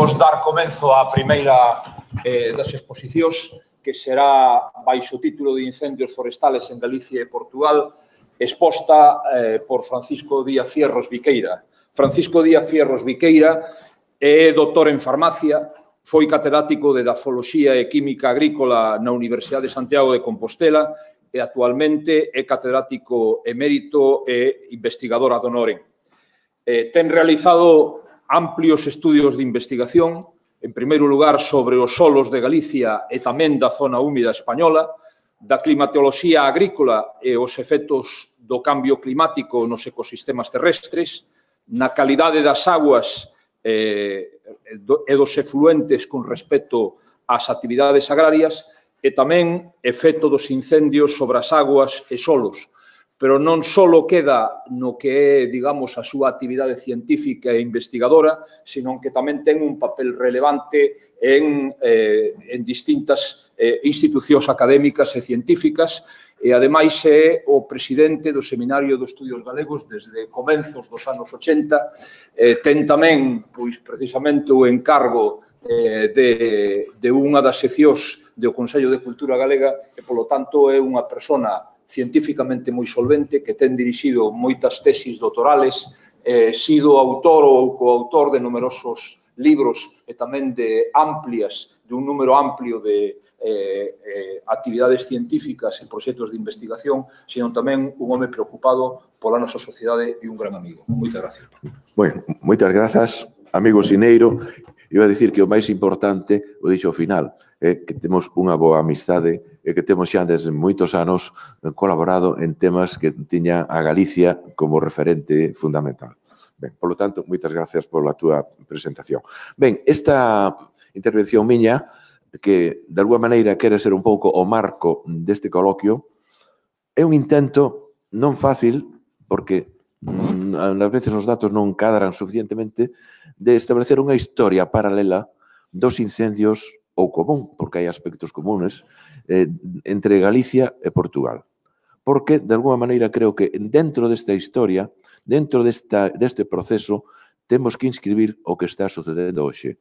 Vamos dar comenzo á primeira eh, das exposicións que será baixo título de Incendios Forestales en Galicia e Portugal, exposta eh, por Francisco Díaz Fierros Viqueira. Francisco Díaz Fierros Viqueira é doutor en farmacia, foi catedrático de Dafoloxía e Química Agrícola na Universidade de Santiago de Compostela e actualmente é catedrático emérito e investigador ad honorem. Eh, ten realizado amplios estudios de investigación, en primeiro lugar sobre os solos de Galicia e tamén da zona húmida española, da climatoloxía agrícola e os efectos do cambio climático nos ecosistemas terrestres, na calidade das aguas eh, e dos efluentes con respecto ás actividades agrarias e tamén efecto dos incendios sobre as aguas e solos, pero non só queda no que é, digamos, a súa actividade científica e investigadora, senón que tamén ten un papel relevante en, eh, en distintas eh, institucións académicas e científicas, e ademais é o presidente do Seminario dos Estudios Galegos desde comenzos dos anos 80, eh, ten tamén, pois, precisamente o encargo eh, de, de unha das seccións do Consello de Cultura Galega, e, polo tanto, é unha persona científicamente moi solvente, que ten dirixido moitas tesis doutorales, eh, sido autor ou coautor de numerosos libros e tamén de amplias, de un número amplio de eh, eh, actividades científicas e proxectos de investigación, sino tamén un home preocupado pola nosa sociedade e un gran amigo. Moitas gracias. Bueno, moitas grazas, amigo Sineiro. Iba a dicir que o máis importante, o dixo ao final, é eh, que temos unha boa amistade e que temos xa desde moitos anos eh, colaborado en temas que tiña a Galicia como referente fundamental. Ben, polo tanto, moitas gracias pola túa presentación. Ben, esta intervención miña, que de alguma maneira quere ser un pouco o marco deste coloquio, é un intento non fácil, porque ás mm, veces os datos non cadran suficientemente, de establecer unha historia paralela dos incendios ou común, porque hai aspectos comunes, eh, entre Galicia e Portugal. Porque, de alguma maneira, creo que dentro desta historia, dentro desta, deste proceso, temos que inscribir o que está sucedendo hoxe.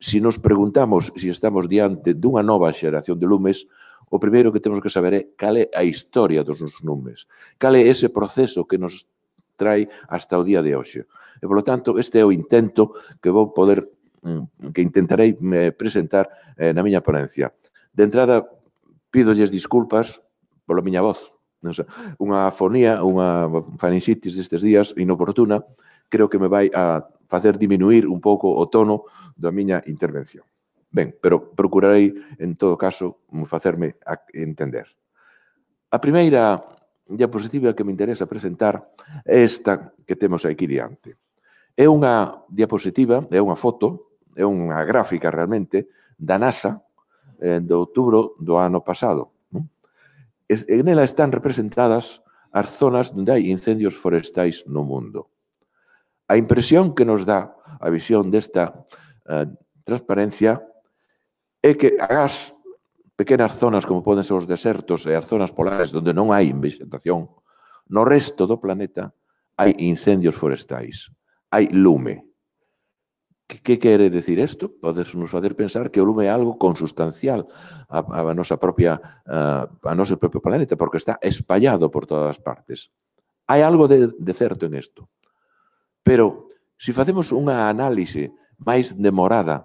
Se si nos preguntamos se si estamos diante dunha nova xeración de lumes, o primeiro que temos que saber é cal é a historia dos nosos lumes, cal é ese proceso que nos trae hasta o día de hoxe. E, polo tanto, este é o intento que vou poder Mm, que intentarei me eh, presentar eh, na miña ponencia. De entrada, pídolles disculpas pola miña voz. Unha afonía, unha faringitis destes días inoportuna, creo que me vai a facer diminuir un pouco o tono da miña intervención. Ben, pero procurarei, en todo caso, facerme entender. A primeira diapositiva que me interesa presentar é esta que temos aquí diante. É unha diapositiva, é unha foto é unha gráfica realmente da NASA eh, de outubro do ano pasado. Non? Es, en ela están representadas as zonas onde hai incendios forestais no mundo. A impresión que nos dá a visión desta eh, transparencia é que as pequenas zonas como poden ser os desertos e as zonas polares onde non hai vegetación, no resto do planeta hai incendios forestais, hai lume. Que, que quere decir isto? Podes nos fazer pensar que o lume é algo consustancial a, a nosa propia a, a noso propio planeta, porque está espallado por todas as partes. Hai algo de, de certo en isto. Pero, se si facemos unha análise máis demorada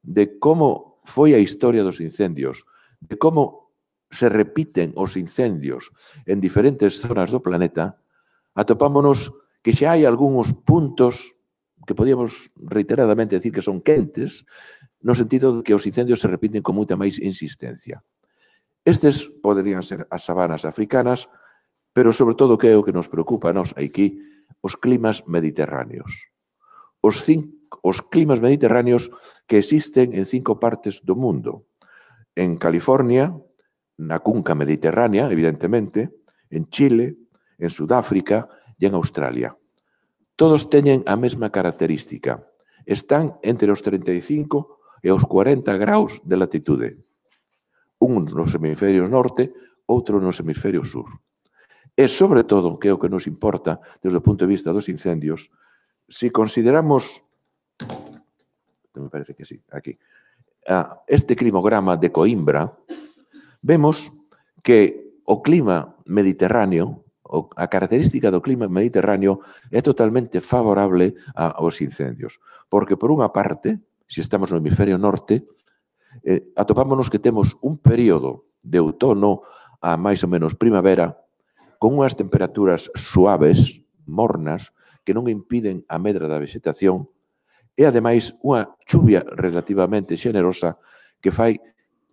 de como foi a historia dos incendios, de como se repiten os incendios en diferentes zonas do planeta, atopámonos que xa hai algúns puntos que podíamos reiteradamente decir que son quentes, no sentido de que os incendios se repiten con moita máis insistencia. Estes poderían ser as sabanas africanas, pero sobre todo que é o que nos preocupa a nos aquí, os climas mediterráneos. Os, cinco, os climas mediterráneos que existen en cinco partes do mundo. En California, na cunca mediterránea, evidentemente, en Chile, en Sudáfrica e en Australia. Todos teñen a mesma característica. Están entre os 35 e os 40 graus de latitude. Un nos hemisferios norte, outro nos hemisferios sur. E, sobre todo, que é o que nos importa desde o punto de vista dos incendios, se si consideramos, me parece que sí, aquí, a este climograma de Coimbra, vemos que o clima mediterráneo a característica do clima mediterráneo é totalmente favorable a, aos incendios. Porque, por unha parte, se estamos no hemisferio norte, eh, atopámonos que temos un período de outono a máis ou menos primavera con unhas temperaturas suaves, mornas, que non impiden a medra da vegetación e, ademais, unha chuvia relativamente xenerosa que fai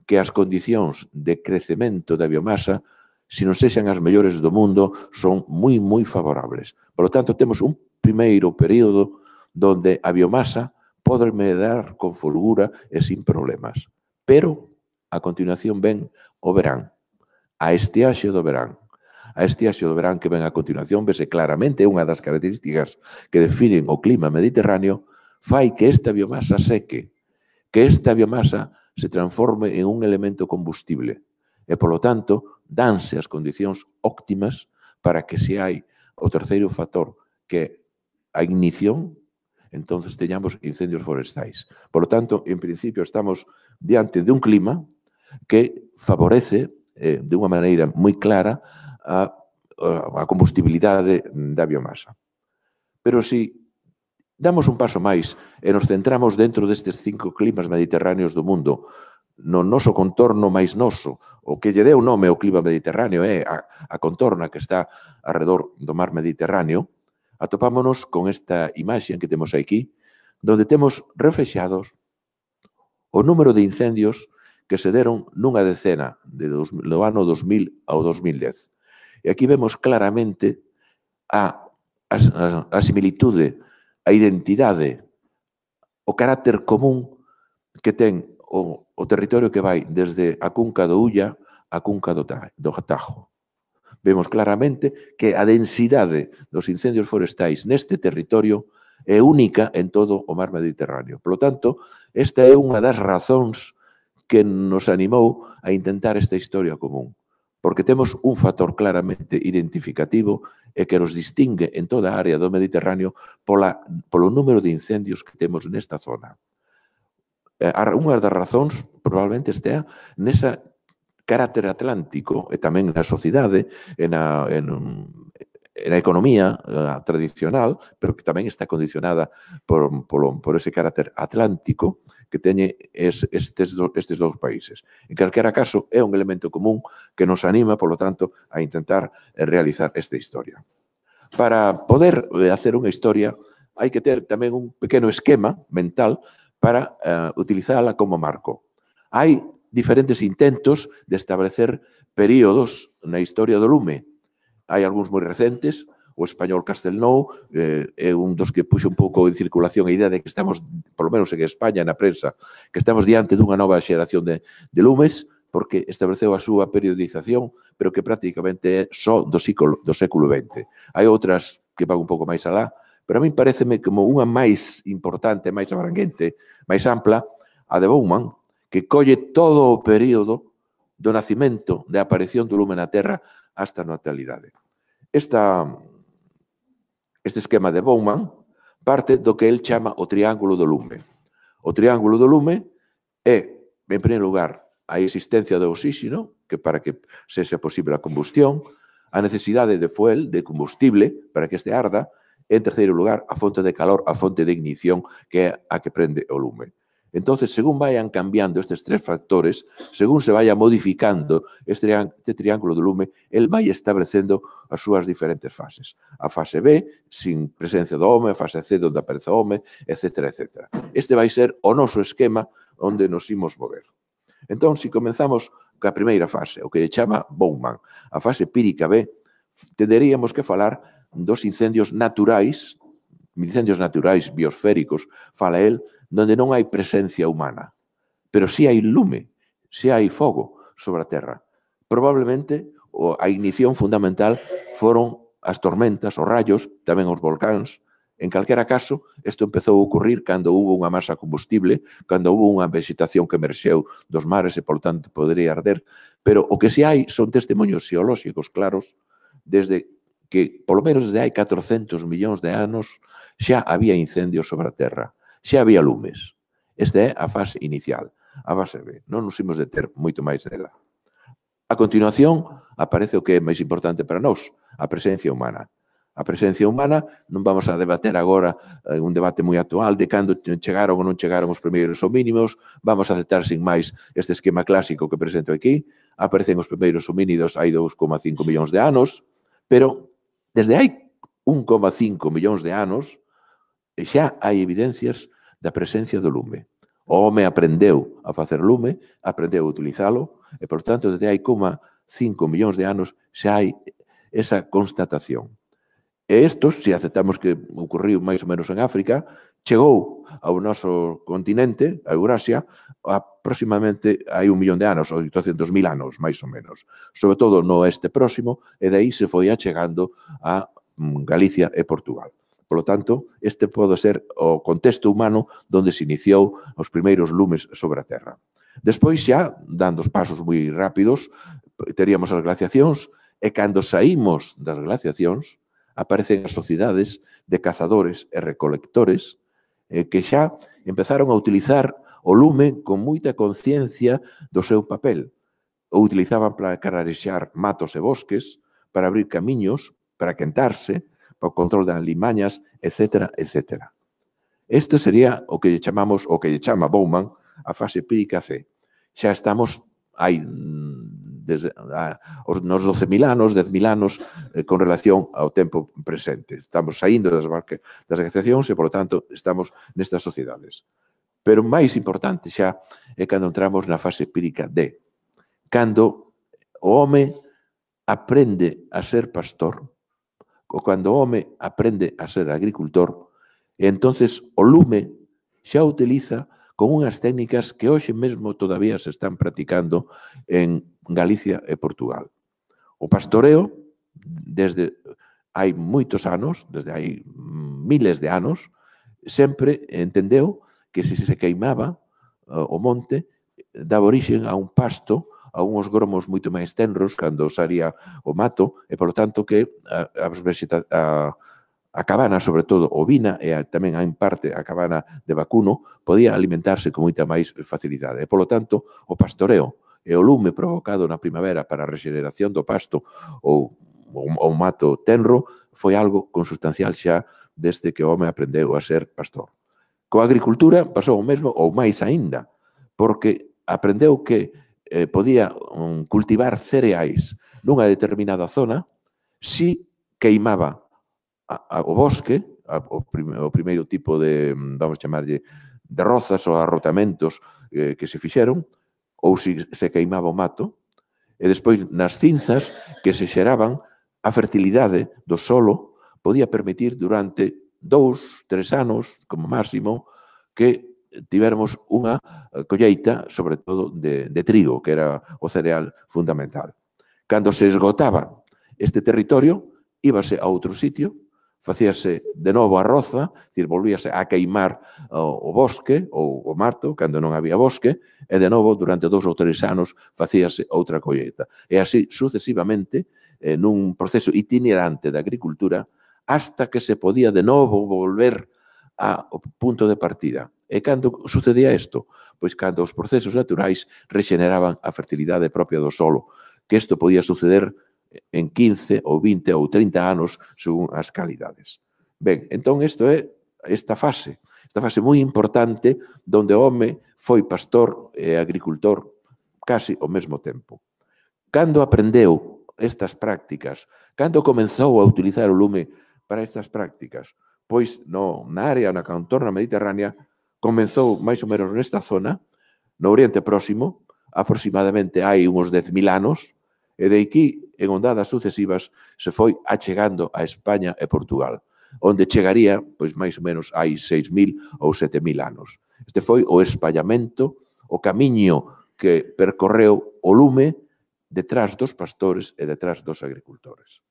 que as condicións de crecemento da biomasa se non sexan as mellores do mundo, son moi, moi favorables. Por lo tanto, temos un primeiro período donde a biomasa pode medar con folgura e sin problemas. Pero, a continuación, ven o verán, a estiaxe do verán. A estiaxe do verán que ven a continuación vese claramente unha das características que definen o clima mediterráneo fai que esta biomasa seque, que esta biomasa se transforme en un elemento combustible. E, polo tanto, danse as condicións óptimas para que se hai o terceiro factor que a ignición, entonces teñamos incendios forestais. Por lo tanto, en principio, estamos diante de un clima que favorece eh, de unha maneira moi clara a, a combustibilidade da biomasa. Pero se damos un paso máis e nos centramos dentro destes cinco climas mediterráneos do mundo no noso contorno máis noso. O que lle deu nome ao clima mediterráneo é a, a contorna que está alrededor do mar Mediterráneo, atopámonos con esta imaxe que temos aquí, donde temos reflexados o número de incendios que se deron nunha decena de dos, do ano 2000 ao 2010. E aquí vemos claramente a, a, a similitude, a identidade, o carácter común que ten o, o territorio que vai desde a cunca do Ulla a cunca do, do Tajo. Vemos claramente que a densidade dos incendios forestais neste territorio é única en todo o mar Mediterráneo. Por lo tanto, esta é unha das razóns que nos animou a intentar esta historia común, porque temos un factor claramente identificativo e que nos distingue en toda a área do Mediterráneo pola, polo número de incendios que temos nesta zona. Eh, unha das razóns probablemente estea nesa carácter atlántico e tamén na sociedade e na, en, en a economía a, eh, tradicional, pero que tamén está condicionada por, por, por ese carácter atlántico que teñe es, estes, do, estes dous países. En calquera caso, é un elemento común que nos anima, polo tanto, a intentar eh, realizar esta historia. Para poder hacer unha historia, hai que ter tamén un pequeno esquema mental para eh, utilizarla como marco. Hai diferentes intentos de establecer períodos na historia do lume. Hai algúns moi recentes, o español Castelnou eh, é un dos que puxo un pouco en circulación a idea de que estamos, polo menos en España, na prensa, que estamos diante dunha nova xeración de, de lumes, porque estableceu a súa periodización, pero que prácticamente é só do ciclo, do século XX. Hai outras que van un pouco máis alá, Pero a min pareceme como unha máis importante, máis abranguente, máis ampla, a de Bowman, que colle todo o período do nacimento da aparición do lume na Terra hasta a natalidade. Esta, este esquema de Bowman parte do que el chama o triángulo do lume. O triángulo do lume é, en primeiro lugar, a existencia do oxígeno, que para que sexa posible a combustión, a necesidade de fuel, de combustible, para que este arda, en terceiro lugar, a fonte de calor, a fonte de ignición, que é a que prende o lume. Entonces, según vayan cambiando estes tres factores, según se vaya modificando este, triángulo do lume, el vai establecendo as súas diferentes fases. A fase B, sin presencia do home, a fase C, onde aparece o home, etc. etc. Este vai ser o noso esquema onde nos imos mover. Entón, se si comenzamos ca primeira fase, o que chama Bowman, a fase pírica B, tenderíamos que falar dos incendios naturais, incendios naturais biosféricos, fala el, donde non hai presencia humana, pero si hai lume, si hai fogo sobre a Terra. Probablemente a ignición fundamental foron as tormentas, os rayos, tamén os volcáns. En calquera caso, isto empezou a ocurrir cando hubo unha masa combustible, cando hubo unha vegetación que emerxeu dos mares e, por tanto, poderia arder. Pero o que se hai son testemunhos xeolóxicos claros desde que polo menos desde hai 400 millóns de anos xa había incendios sobre a Terra, xa había lumes. Esta é a fase inicial, a base B. Non nos imos ter moito máis nela. A continuación, aparece o que é máis importante para nós, a presencia humana. A presencia humana non vamos a debater agora eh, un debate moi actual de cando chegaron ou non chegaron os primeiros ou mínimos, vamos a aceptar sin máis este esquema clásico que presento aquí, aparecen os primeiros homínidos hai 2,5 millóns de anos, pero Desde hai 1,5 millóns de anos xa hai evidencias da presencia do lume. O home aprendeu a facer lume, aprendeu a utilizalo, e, por tanto, desde hai 1,5 millóns de anos xa hai esa constatación. E isto, se aceptamos que ocorreu máis ou menos en África, chegou ao noso continente, a Eurasia, aproximadamente hai un millón de anos, ou 800.000 anos, máis ou menos. Sobre todo no este próximo, e de aí se foi achegando a mm, Galicia e Portugal. Por lo tanto, este pode ser o contexto humano donde se iniciou os primeiros lumes sobre a Terra. Despois xa, dando os pasos moi rápidos, teríamos as glaciacións, e cando saímos das glaciacións, aparecen as sociedades de cazadores e recolectores eh, que xa empezaron a utilizar o lume con moita conciencia do seu papel. O utilizaban para cararexar matos e bosques, para abrir camiños, para quentarse, para o control das limañas, etc. etc. Este sería o que lle chamamos, o que lle chama Bowman, a fase pírica C. Xa estamos hai desde a, os, nos 12.000 anos, 10.000 anos, eh, con relación ao tempo presente. Estamos saindo das, barque, das glaciacións e, polo tanto, estamos nestas sociedades. Pero máis importante xa é cando entramos na fase pírica de cando o home aprende a ser pastor, ou cando o home aprende a ser agricultor, e entonces o lume xa utiliza con unhas técnicas que hoxe mesmo todavía se están practicando en Galicia e Portugal. O pastoreo, desde hai moitos anos, desde hai miles de anos, sempre entendeu que se se queimaba eh, o monte, daba orixen a un pasto, a unhos gromos moito máis tenros cando saría o mato, e, polo tanto, que eh, a, a, a, a cabana, sobre todo ovina e a, tamén en parte a cabana de vacuno, podía alimentarse con moita máis facilidade. E, polo tanto, o pastoreo e o lume provocado na primavera para a regeneración do pasto ou o mato tenro foi algo consustancial xa desde que o home aprendeu a ser pastor. Coa agricultura pasou o mesmo ou máis aínda, porque aprendeu que eh, podía um, cultivar cereais nunha determinada zona si queimaba a, a, o bosque, a, o, prim, o primeiro tipo de, mm, vamos chamarlle, de rozas ou arrotamentos eh, que se fixeron, ou se, se queimaba o mato, e despois nas cinzas que se xeraban a fertilidade do solo podía permitir durante dous, tres anos, como máximo, que tivermos unha colleita, sobre todo de, de trigo, que era o cereal fundamental. Cando se esgotaba este territorio, íbase a outro sitio facíase de novo a roza, dicir, volvíase a queimar o, bosque ou o mato, cando non había bosque, e de novo, durante dous ou tres anos, facíase outra colleita. E así, sucesivamente, eh, nun proceso itinerante da agricultura, hasta que se podía de novo volver ao punto de partida. E cando sucedía isto? Pois cando os procesos naturais rexeneraban a fertilidade propia do solo, que isto podía suceder en 15 ou 20 ou 30 anos según as calidades. Ben, entón isto é esta fase, esta fase moi importante donde o home foi pastor e agricultor casi ao mesmo tempo. Cando aprendeu estas prácticas, cando comenzou a utilizar o lume para estas prácticas, pois no, na área, na contorna mediterránea, comenzou máis ou menos nesta zona, no Oriente Próximo, aproximadamente hai uns 10.000 anos, e de aquí, en ondadas sucesivas, se foi achegando a España e Portugal, onde chegaría, pois máis ou menos, hai 6.000 ou 7.000 anos. Este foi o espallamento, o camiño que percorreu o lume detrás dos pastores e detrás dos agricultores.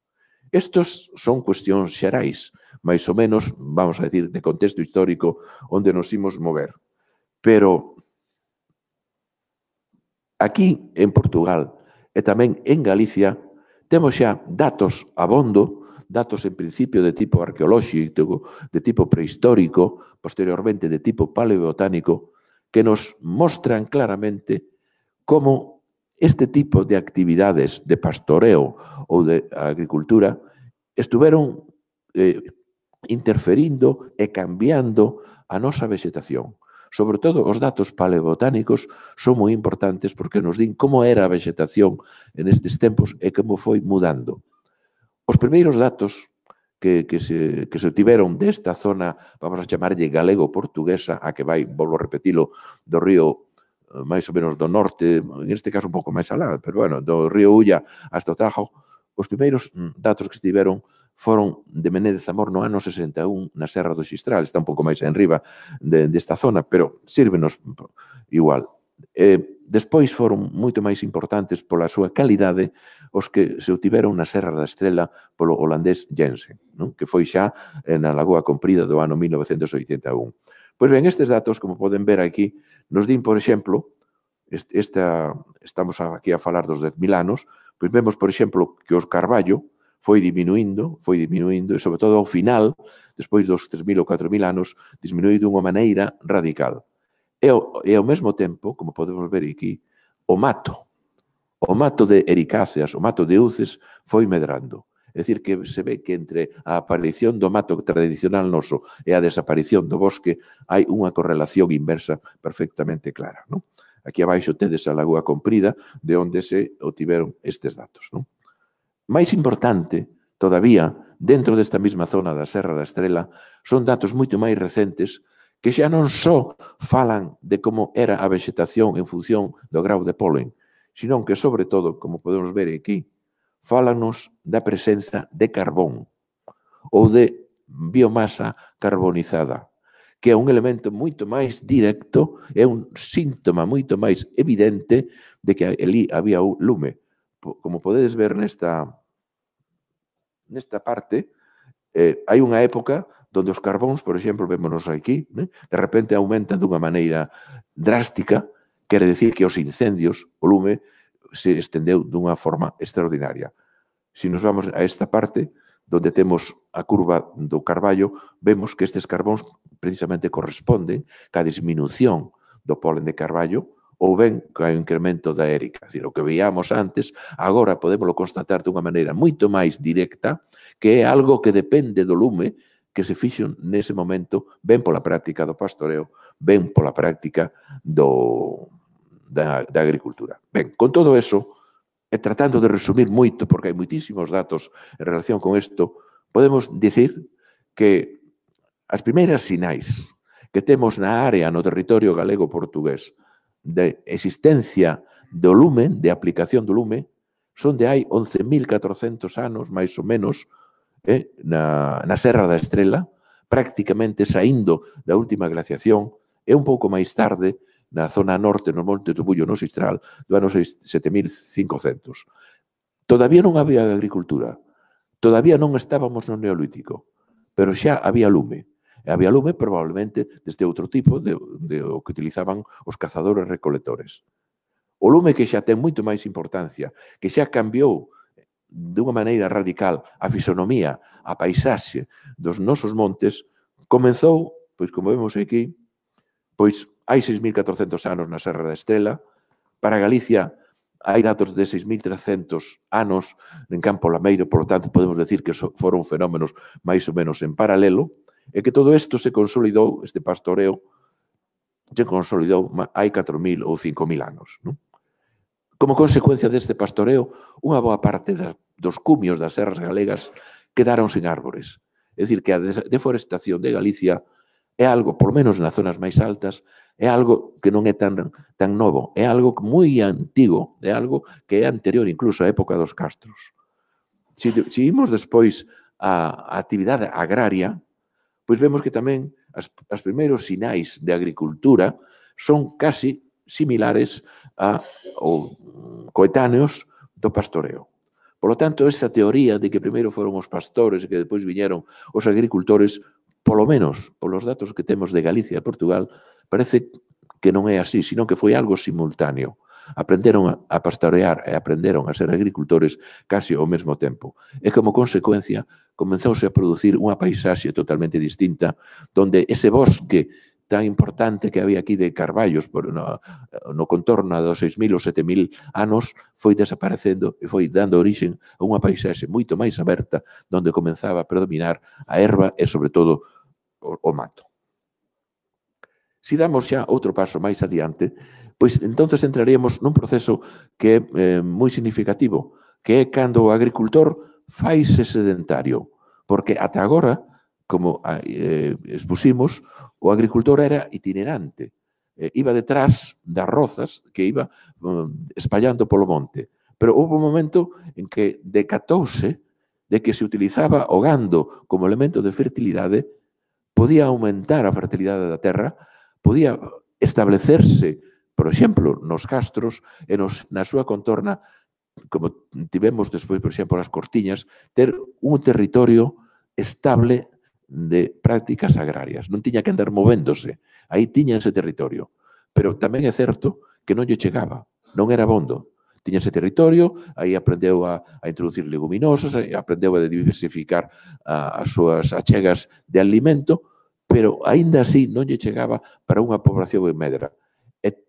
Estos son cuestións xerais, máis ou menos, vamos a decir, de contexto histórico onde nos imos mover. Pero aquí, en Portugal, e tamén en Galicia temos xa datos abondo, datos en principio de tipo arqueolóxico, de tipo prehistórico, posteriormente de tipo paleobotánico, que nos mostran claramente como este tipo de actividades de pastoreo ou de agricultura estuveron eh, interferindo e cambiando a nosa vegetación. Sobre todo, os datos paleobotánicos son moi importantes porque nos din como era a vegetación en estes tempos e como foi mudando. Os primeiros datos que, que, se, que se tiveron desta zona, vamos a chamarlle galego-portuguesa, a que vai, volvo a repetilo, do río eh, máis ou menos do norte, en este caso un pouco máis alá, pero bueno, do río Ulla hasta o Tajo, os primeiros mm, datos que se tiveron foron de Menéndez Amor no ano 61 na Serra do Xistral, está un pouco máis enriba de, desta zona, pero sírvenos igual. Eh, despois foron moito máis importantes pola súa calidade os que se obtiveron na Serra da Estrela polo holandés Jensen, non? que foi xa eh, na Lagoa Comprida do ano 1981. Pois ben, estes datos, como poden ver aquí, nos din, por exemplo, esta, estamos aquí a falar dos 10.000 anos, pois vemos, por exemplo, que os Carballo, foi diminuindo, foi diminuindo, e sobre todo ao final, despois dos 3.000 ou 4.000 anos, disminuí dunha unha maneira radical. E ao, e ao mesmo tempo, como podemos ver aquí, o mato, o mato de ericáceas, o mato de uces, foi medrando. É dicir, que se ve que entre a aparición do mato tradicional noso e a desaparición do bosque hai unha correlación inversa perfectamente clara. Non? Aquí abaixo tedes a lagoa Comprida, de onde se obtiveron estes datos. Non? Máis importante, todavía, dentro desta mesma zona da Serra da Estrela, son datos moito máis recentes que xa non só falan de como era a vegetación en función do grau de polen, senón que, sobre todo, como podemos ver aquí, fálanos da presenza de carbón ou de biomasa carbonizada, que é un elemento moito máis directo, é un síntoma moito máis evidente de que ali había un lume como podedes ver nesta, nesta parte, eh, hai unha época donde os carbóns, por exemplo, vémonos aquí, né? de repente aumentan dunha maneira drástica, quere decir que os incendios, o lume, se estendeu dunha forma extraordinaria. Se nos vamos a esta parte, donde temos a curva do carballo, vemos que estes carbóns precisamente corresponden ca disminución do polen de carballo ou ben co incremento da érica. decir, o que veíamos antes, agora podemoslo constatar de unha maneira moito máis directa, que é algo que depende do lume que se fixo nese momento, ben pola práctica do pastoreo, ben pola práctica do, da, da agricultura. Ben, con todo eso, e tratando de resumir moito, porque hai moitísimos datos en relación con isto, podemos dicir que as primeiras sinais que temos na área no territorio galego-portugués de existencia do lume, de aplicación do lume, son de hai 11.400 anos, máis ou menos, eh, na, na Serra da Estrela, prácticamente saindo da última glaciación, e un pouco máis tarde, na zona norte, nos montes do Bullo, no Sistral, do ano 7500. Todavía non había agricultura, todavía non estábamos no Neolítico, pero xa había lume. E había lume probablemente deste outro tipo de, de o que utilizaban os cazadores recolectores. O lume que xa ten moito máis importancia, que xa cambiou de unha maneira radical a fisonomía, a paisaxe dos nosos montes, comenzou, pois como vemos aquí, pois hai 6.400 anos na Serra da Estrela, para Galicia hai datos de 6.300 anos en Campo Lameiro, por lo tanto podemos decir que foron fenómenos máis ou menos en paralelo, E que todo isto se consolidou, este pastoreo, se consolidou hai 4.000 ou 5.000 anos. Non? Como consecuencia deste pastoreo, unha boa parte das, dos cumios das serras galegas quedaron sen árbores. É dicir, que a deforestación de Galicia é algo, por menos nas zonas máis altas, é algo que non é tan, tan novo, é algo moi antigo, é algo que é anterior incluso á época dos castros. Se, se imos despois a, a actividade agraria, pois vemos que tamén as, as primeiros sinais de agricultura son casi similares a, ou mm, coetáneos do pastoreo. Por lo tanto, esa teoría de que primeiro foron os pastores e que depois viñeron os agricultores, polo menos polos datos que temos de Galicia e Portugal, parece que non é así, sino que foi algo simultáneo. Aprenderon a pastorear e aprenderon a ser agricultores casi ao mesmo tempo. E como consecuencia, comenzouse a producir unha paisaxe totalmente distinta, donde ese bosque tan importante que había aquí de Carballos por no, no contorno dos 6.000 ou 7.000 anos foi desaparecendo e foi dando origen a unha paisaxe moito máis aberta donde comenzaba a predominar a erva e, sobre todo, o, o mato. Si damos xa outro paso máis adiante, pois entonces entraríamos nun proceso que é eh, moi significativo, que é cando o agricultor faise sedentario, porque ata agora, como eh, expusimos, o agricultor era itinerante, eh, iba detrás das rozas que iba eh, espallando polo monte. Pero houve un momento en que decatouse de que se utilizaba o gando como elemento de fertilidade, podía aumentar a fertilidade da terra, podía establecerse Por exemplo, nos castros e nos, na súa contorna, como tivemos despois, por exemplo, as cortiñas, ter un territorio estable de prácticas agrarias. Non tiña que andar movéndose. Aí tiña ese territorio. Pero tamén é certo que non lle chegaba. Non era bondo tiña ese territorio, aí aprendeu a, a introducir leguminosas, aprendeu a diversificar a, as súas achegas de alimento, pero aínda así non lle chegaba para unha población en medra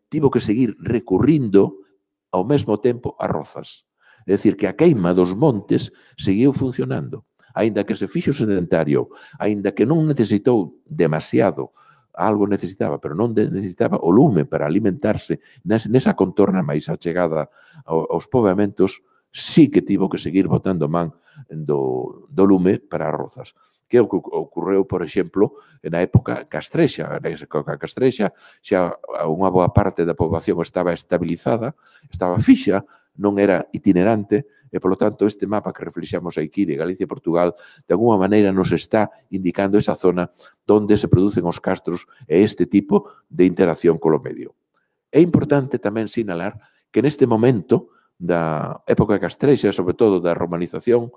tivo que seguir recurrindo ao mesmo tempo a rozas. É dicir, que a queima dos montes seguiu funcionando. Ainda que se fixo sedentario, ainda que non necesitou demasiado, algo necesitaba, pero non necesitaba o lume para alimentarse nesa contorna máis achegada aos poveamentos, sí que tivo que seguir botando man do, do lume para rozas que é o que ocorreu, por exemplo, na época castrexa. Na época castrexa xa unha boa parte da poboación estaba estabilizada, estaba fixa, non era itinerante, e, polo tanto, este mapa que reflexamos aquí de Galicia e Portugal, de alguma maneira nos está indicando esa zona onde se producen os castros e este tipo de interacción colo medio. É importante tamén sinalar que neste momento da época castrexa, sobre todo da romanización,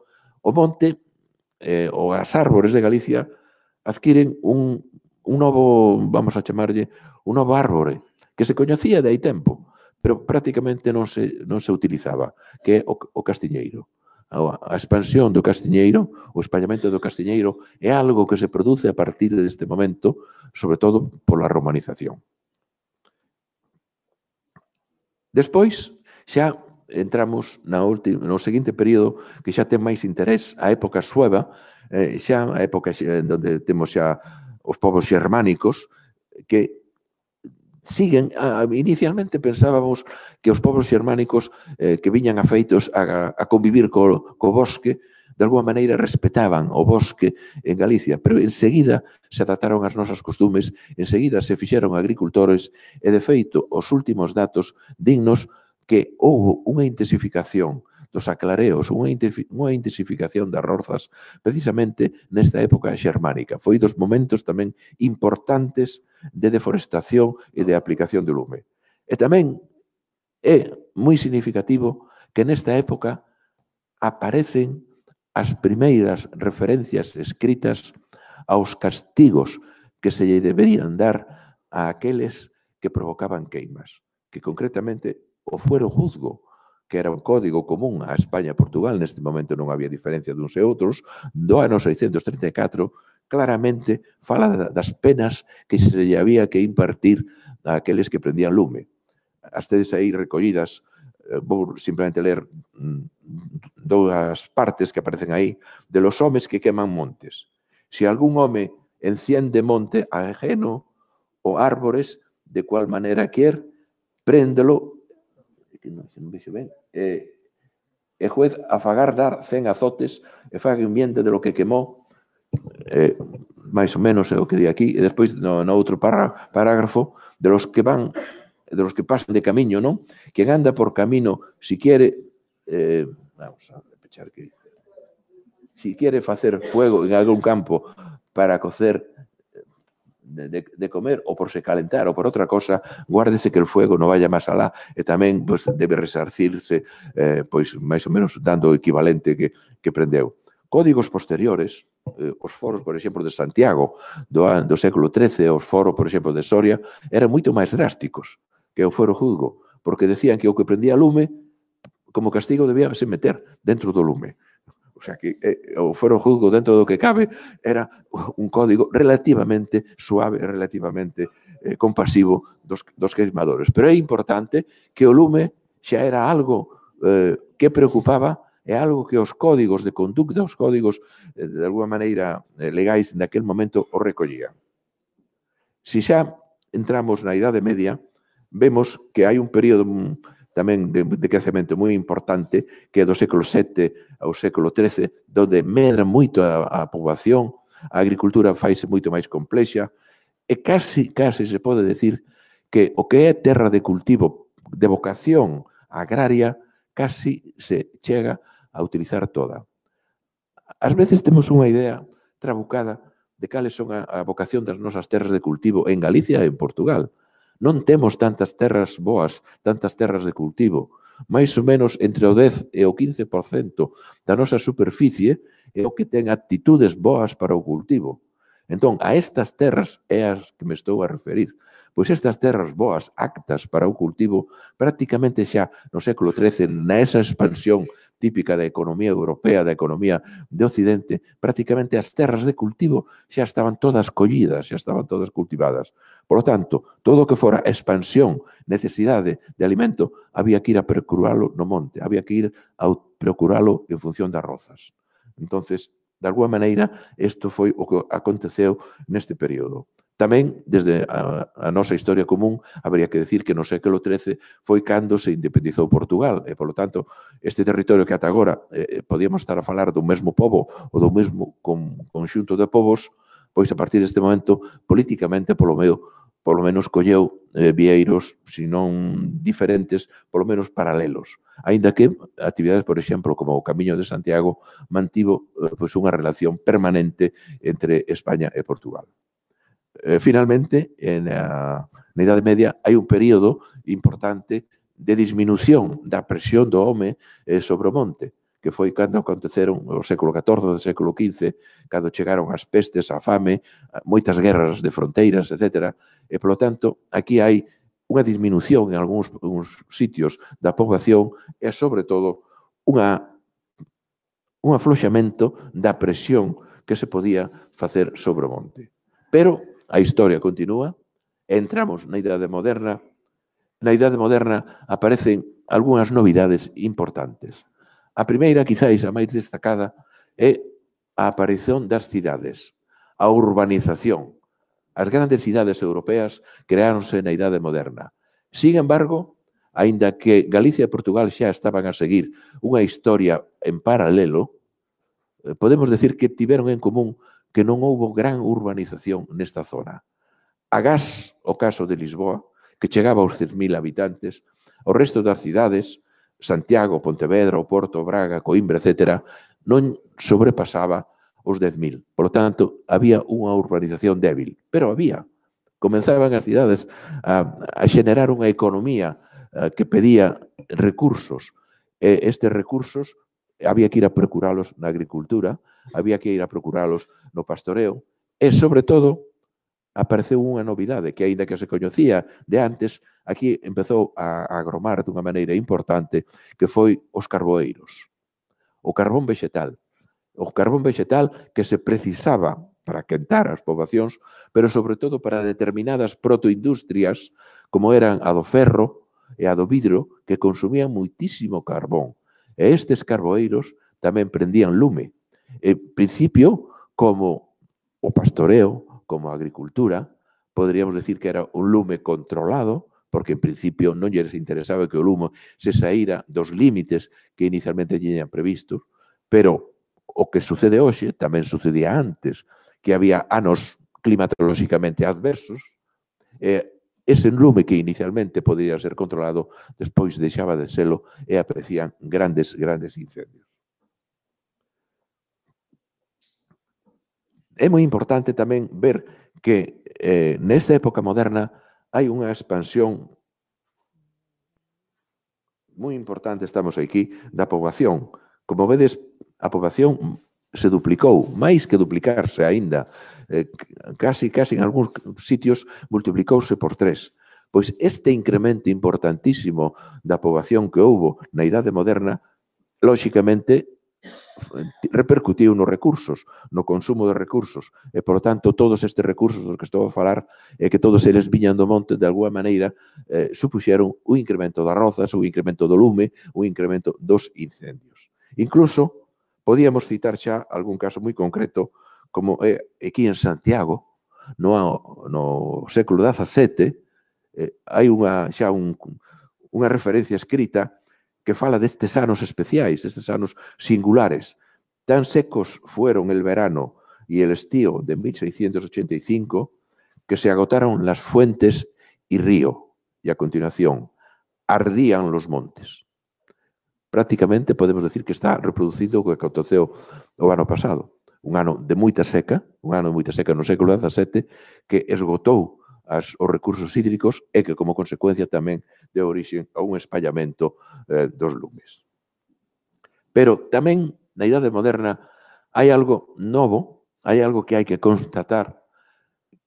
o monte eh, ou as árbores de Galicia adquiren un, un novo, vamos a chamarlle, un novo árbore, que se coñecía de hai tempo, pero prácticamente non se, non se utilizaba, que é o, o castiñeiro. A, a expansión do castiñeiro, o espallamento do castiñeiro, é algo que se produce a partir deste momento, sobre todo pola romanización. Despois, xa entramos na última, no seguinte período que xa ten máis interés a época sueva, eh, xa a época xa, en donde temos xa os povos xermánicos que siguen, a, inicialmente pensábamos que os povos xermánicos eh, que viñan afeitos a, a convivir co, co bosque, de alguma maneira respetaban o bosque en Galicia, pero enseguida se adaptaron ás nosas costumes, enseguida se fixeron agricultores e, de feito, os últimos datos dignos que houve unha intensificación dos aclareos, unha, unha intensificación das rozas precisamente nesta época xermánica. Foi dos momentos tamén importantes de deforestación e de aplicación do lume. E tamén é moi significativo que nesta época aparecen as primeiras referencias escritas aos castigos que se lle deberían dar a aqueles que provocaban queimas, que concretamente o fuero juzgo, que era un código común a España e Portugal, neste momento non había diferencia duns e outros, do ano 634, claramente fala das penas que se lle había que impartir a aqueles que prendían lume. As tedes aí recollidas, eh, vou simplemente ler mm, dúas partes que aparecen aí, de los homes que queman montes. Se si algún home enciende monte ajeno o árbores de cual manera quer, préndelo que non, non vexo ben, e, eh, e juez a fagar dar cen azotes e fague un miente de lo que quemou, eh, máis ou menos é o que di aquí, e despois no, no outro parra, parágrafo, de los que van, de los que pasan de camiño, non? Que anda por camino, si quiere, eh, vamos a pechar que, si quiere facer fuego en algún campo para cocer de, de comer ou por se calentar ou por outra cosa, guárdese que o fuego non vaya máis alá e tamén pois, debe resarcirse eh, pois máis ou menos dando o equivalente que, que prendeu. Códigos posteriores, eh, os foros, por exemplo, de Santiago do, do século XIII, os foros, por exemplo, de Soria, eran moito máis drásticos que o foro juzgo, porque decían que o que prendía lume como castigo debía se meter dentro do lume. O sea que eh, o foro juzgo dentro do que cabe era un código relativamente suave, relativamente eh, compasivo dos, dos queimadores. Pero é importante que o lume xa era algo eh, que preocupaba é algo que os códigos de conducta, os códigos eh, de alguma maneira eh, legais aquel momento o recollían. Si xa entramos na Idade Media, vemos que hai un período tamén de, de crecemento moi importante, que é do século VII ao século XIII, donde medra moito a, a poboación, a agricultura faise moito máis complexa, e casi, casi se pode decir que o que é terra de cultivo de vocación agraria casi se chega a utilizar toda. Ás veces temos unha idea trabucada de cales son a, a vocación das nosas terras de cultivo en Galicia e en Portugal. Non temos tantas terras boas, tantas terras de cultivo. Mais ou menos entre o 10 e o 15% da nosa superficie é o que ten actitudes boas para o cultivo. Entón, a estas terras é as que me estou a referir. Pois estas terras boas, actas para o cultivo, prácticamente xa no século XIII, nesa expansión típica da economía europea, da economía de Occidente, prácticamente as terras de cultivo xa estaban todas collidas, xa estaban todas cultivadas. Por lo tanto, todo o que fora expansión, necesidade de alimento, había que ir a procuralo no monte, había que ir a procuralo en función das rozas. entonces De alguna maneira, isto foi o que aconteceu neste período. Tamén, desde a, a nosa historia común, habría que decir que no século XIII foi cando se independizou Portugal, e, polo tanto, este territorio que ata agora eh, eh podíamos estar a falar do mesmo povo ou do mesmo con, conxunto de povos, pois a partir deste momento, políticamente, polo meu, polo menos colleu eh, vieiros, se non diferentes, polo menos paralelos. Ainda que actividades, por exemplo, como o Camiño de Santiago, mantivo eh, pois, unha relación permanente entre España e Portugal. Eh, finalmente, en na Idade Media, hai un período importante de disminución da presión do home eh, sobre o monte, que foi cando aconteceron o século XIV, o século XV, cando chegaron as pestes, a fame, moitas guerras de fronteiras, etc. E, eh, polo tanto, aquí hai unha disminución en algúns uns sitios da poboación e, sobre todo, unha, un afloxamento da presión que se podía facer sobre o monte. Pero a historia continúa, entramos na idade moderna, na idade moderna aparecen algunhas novidades importantes. A primeira, quizáis a máis destacada, é a aparición das cidades, a urbanización. As grandes cidades europeas creáronse na idade moderna. Sin embargo, aínda que Galicia e Portugal xa estaban a seguir unha historia en paralelo, eh, podemos decir que tiveron en común que non houbo gran urbanización nesta zona. Agás o caso de Lisboa, que chegaba aos 100.000 habitantes, o resto das cidades, Santiago, Pontevedra, o Porto, Braga, Coimbra, etc., non sobrepasaba os 10.000. Por lo tanto, había unha urbanización débil, pero había. Comenzaban as cidades a, a generar unha economía a, eh, que pedía recursos. E estes recursos había que ir a procuralos na agricultura, había que ir a procuralos no pastoreo, e, sobre todo, apareceu unha novidade que, aínda que se coñecía de antes, aquí empezou a, a agromar dunha maneira importante, que foi os carboeiros. O carbón vegetal. O carbón vegetal que se precisaba para quentar as poboacións, pero sobre todo para determinadas protoindustrias, como eran a do ferro e a do vidro, que consumían muitísimo carbón E estes carboeiros tamén prendían lume. En principio, como o pastoreo, como a agricultura, podríamos decir que era un lume controlado, porque en principio non lles interesaba que o lume se saíra dos límites que inicialmente tiñan previstos, pero o que sucede hoxe tamén sucedía antes, que había anos climatolóxicamente adversos, eh, Ese lume que inicialmente podría ser controlado, despois deixaba de selo e aparecían grandes, grandes incendios. É moi importante tamén ver que eh, nesta época moderna hai unha expansión moi importante, estamos aquí, da poboación. Como vedes, a poboación se duplicou, máis que duplicarse aínda, eh, casi, casi en algúns sitios multiplicouse por tres. Pois este incremento importantísimo da poboación que houbo na idade moderna, lóxicamente, repercutiu nos recursos, no consumo de recursos, e, por tanto, todos estes recursos dos que estou a falar, e que todos eles viñan do monte, de alguma maneira, eh, supuxeron un incremento das rozas, un incremento do lume, un incremento dos incendios. Incluso, Podíamos citar ya algún caso muy concreto, como eh, aquí en Santiago, no, no século XVII, eh, hay una una referencia escrita que fala años especiales, de estos anos singulares. Tan secos fueron el verano y el estío de 1685 que se agotaron las fuentes y río, y a continuación, ardían los montes. Prácticamente podemos decir que está reproducido o que aconteceu o ano pasado. Un ano de moita seca, un ano de moita seca no século XVII, que esgotou as, os recursos hídricos e que como consecuencia tamén deu orixe a un espallamento eh, dos lumes. Pero tamén na idade moderna hai algo novo, hai algo que hai que constatar,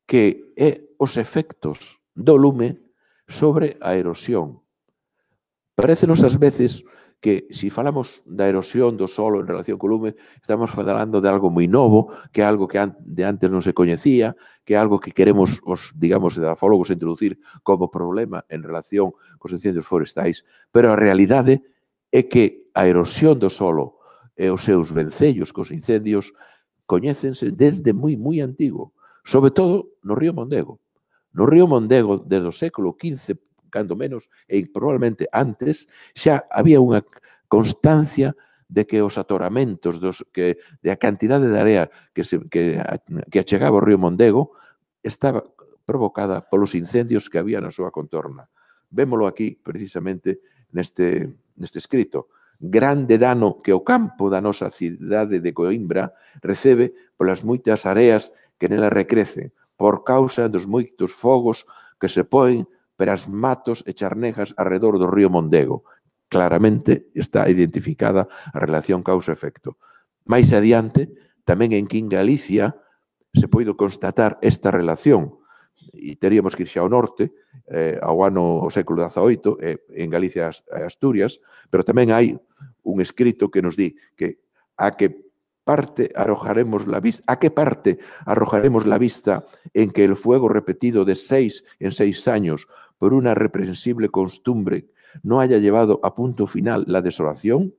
que é os efectos do lume sobre a erosión. Parécenos as veces que se si falamos da erosión do solo en relación co lume, estamos falando de algo moi novo, que é algo que de antes non se coñecía, que é algo que queremos os, digamos, edafólogos introducir como problema en relación cos incendios forestais, pero a realidade é que a erosión do solo e os seus vencellos cos incendios coñécense desde moi moi antigo, sobre todo no río Mondego. No río Mondego, desde o século XV cando menos, e probablemente antes, xa había unha constancia de que os atoramentos dos que de a cantidade de area que se que que achegaba o río Mondego estaba provocada polos incendios que había na súa contorna. Vémolo aquí precisamente neste neste escrito. Grande dano que o campo da nosa cidade de Coimbra recebe polas moitas areas que nela recrecen por causa dos moitos fogos que se poen peras matos e charnegas arredor do río Mondego. Claramente está identificada a relación causa-efecto. Mais adiante, tamén en Quín Galicia se poido constatar esta relación e teríamos que ir xa ao norte, eh, ao ano ao século XVIII, eh, en Galicia e Asturias, pero tamén hai un escrito que nos di que a que arrojaremos la vista? ¿A qué parte arrojaremos la vista en que el fuego repetido de seis en seis años por una reprensible costumbre no haya llevado a punto final la desolación?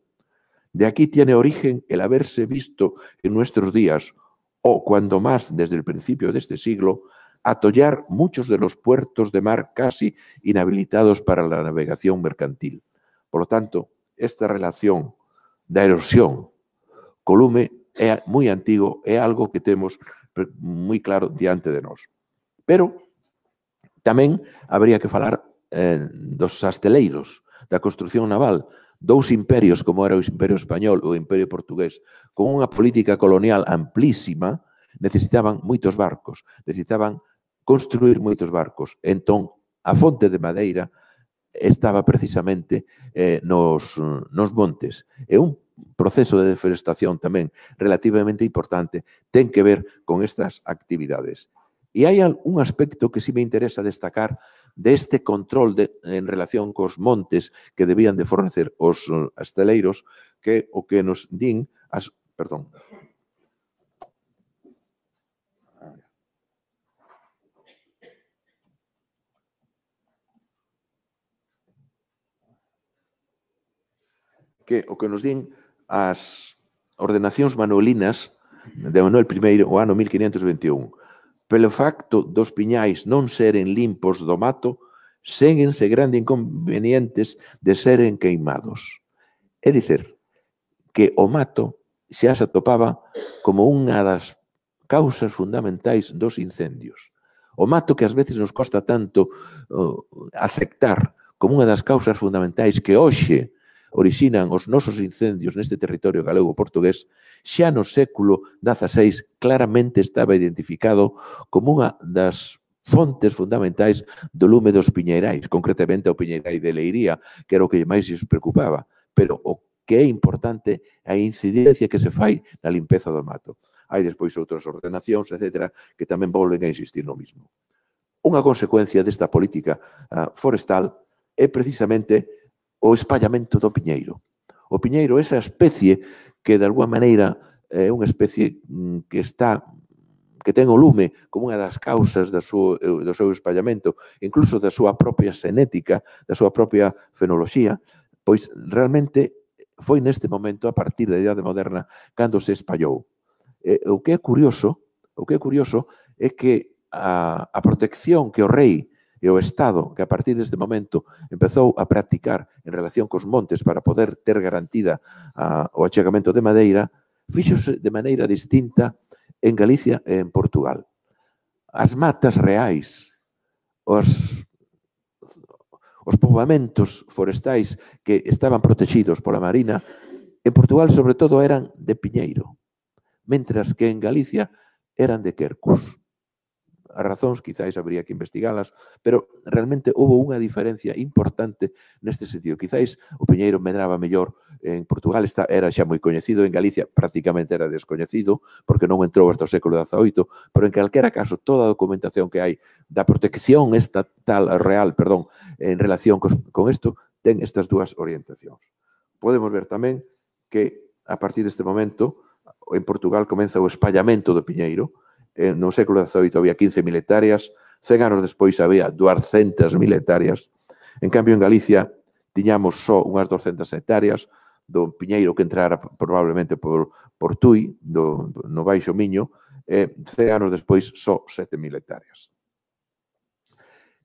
De aquí tiene origen el haberse visto en nuestros días, o cuando más desde el principio de este siglo, atollar muchos de los puertos de mar casi inhabilitados para la navegación mercantil. Por lo tanto, esta relación de erosión Colume é moi antigo, é algo que temos moi claro diante de nós. Pero tamén habría que falar eh, dos asteleiros, da construción naval, dous imperios como era o Imperio Español ou o Imperio Portugués, con unha política colonial amplísima, necesitaban moitos barcos, necesitaban construir moitos barcos. Entón, a fonte de madeira estaba precisamente eh, nos, nos montes. E un proceso de deforestación tamén relativamente importante ten que ver con estas actividades. E hai un aspecto que sí me interesa destacar deste control de, en relación cos montes que debían de fornecer os eh, esteleiros, que o que nos din as, perdón, que o que nos din as ordenacións manuelinas de Manuel I o ano 1521. Pelo facto dos piñais non seren limpos do mato, seguense grandes inconvenientes de seren queimados. É dicer, que o mato xa se atopaba como unha das causas fundamentais dos incendios. O mato que ás veces nos costa tanto uh, aceptar como unha das causas fundamentais que hoxe orixinan os nosos incendios neste territorio galego-portugués, xa no século XVI claramente estaba identificado como unha das fontes fundamentais do lume dos piñeirais, concretamente o piñeirai de Leiría, que era o que máis se preocupaba. Pero o que é importante é a incidencia que se fai na limpeza do mato. Hai despois outras ordenacións, etc., que tamén volven a insistir no mismo. Unha consecuencia desta política ah, forestal é precisamente o espallamento do piñeiro. O piñeiro é esa especie que de alguma maneira é unha especie mm, que está que ten o lume como unha das causas do seu, do seu espallamento, incluso da súa propia xenética, da súa propia fenoloxía, pois realmente foi neste momento a partir da idade moderna cando se espallou. E, o que é curioso, o que é curioso é que a, a protección que o rei e o Estado, que a partir deste momento empezou a practicar en relación cos montes para poder ter garantida a, o achegamento de madeira, fixose de maneira distinta en Galicia e en Portugal. As matas reais, os, os poboamentos forestais que estaban protegidos pola marina, en Portugal, sobre todo, eran de piñeiro, mentras que en Galicia eran de quercus as razóns, quizáis habría que investigalas, pero realmente houve unha diferencia importante neste sentido. Quizáis o Piñeiro medraba mellor en Portugal, esta era xa moi coñecido, en Galicia prácticamente era descoñecido, porque non entrou hasta o século XVIII, pero en calquera caso, toda a documentación que hai da protección estatal real, perdón, en relación cos, con isto, ten estas dúas orientacións. Podemos ver tamén que a partir deste momento en Portugal comeza o espallamento do Piñeiro, Eh, no século XVIII había 15 mil hectáreas, 100 anos despois había 200 mil hectáreas. En cambio, en Galicia tiñamos só unhas 200 hectáreas do Piñeiro que entrara probablemente por, por Tui, do, do, no Baixo Miño, e 100 anos despois só 7 mil hectáreas.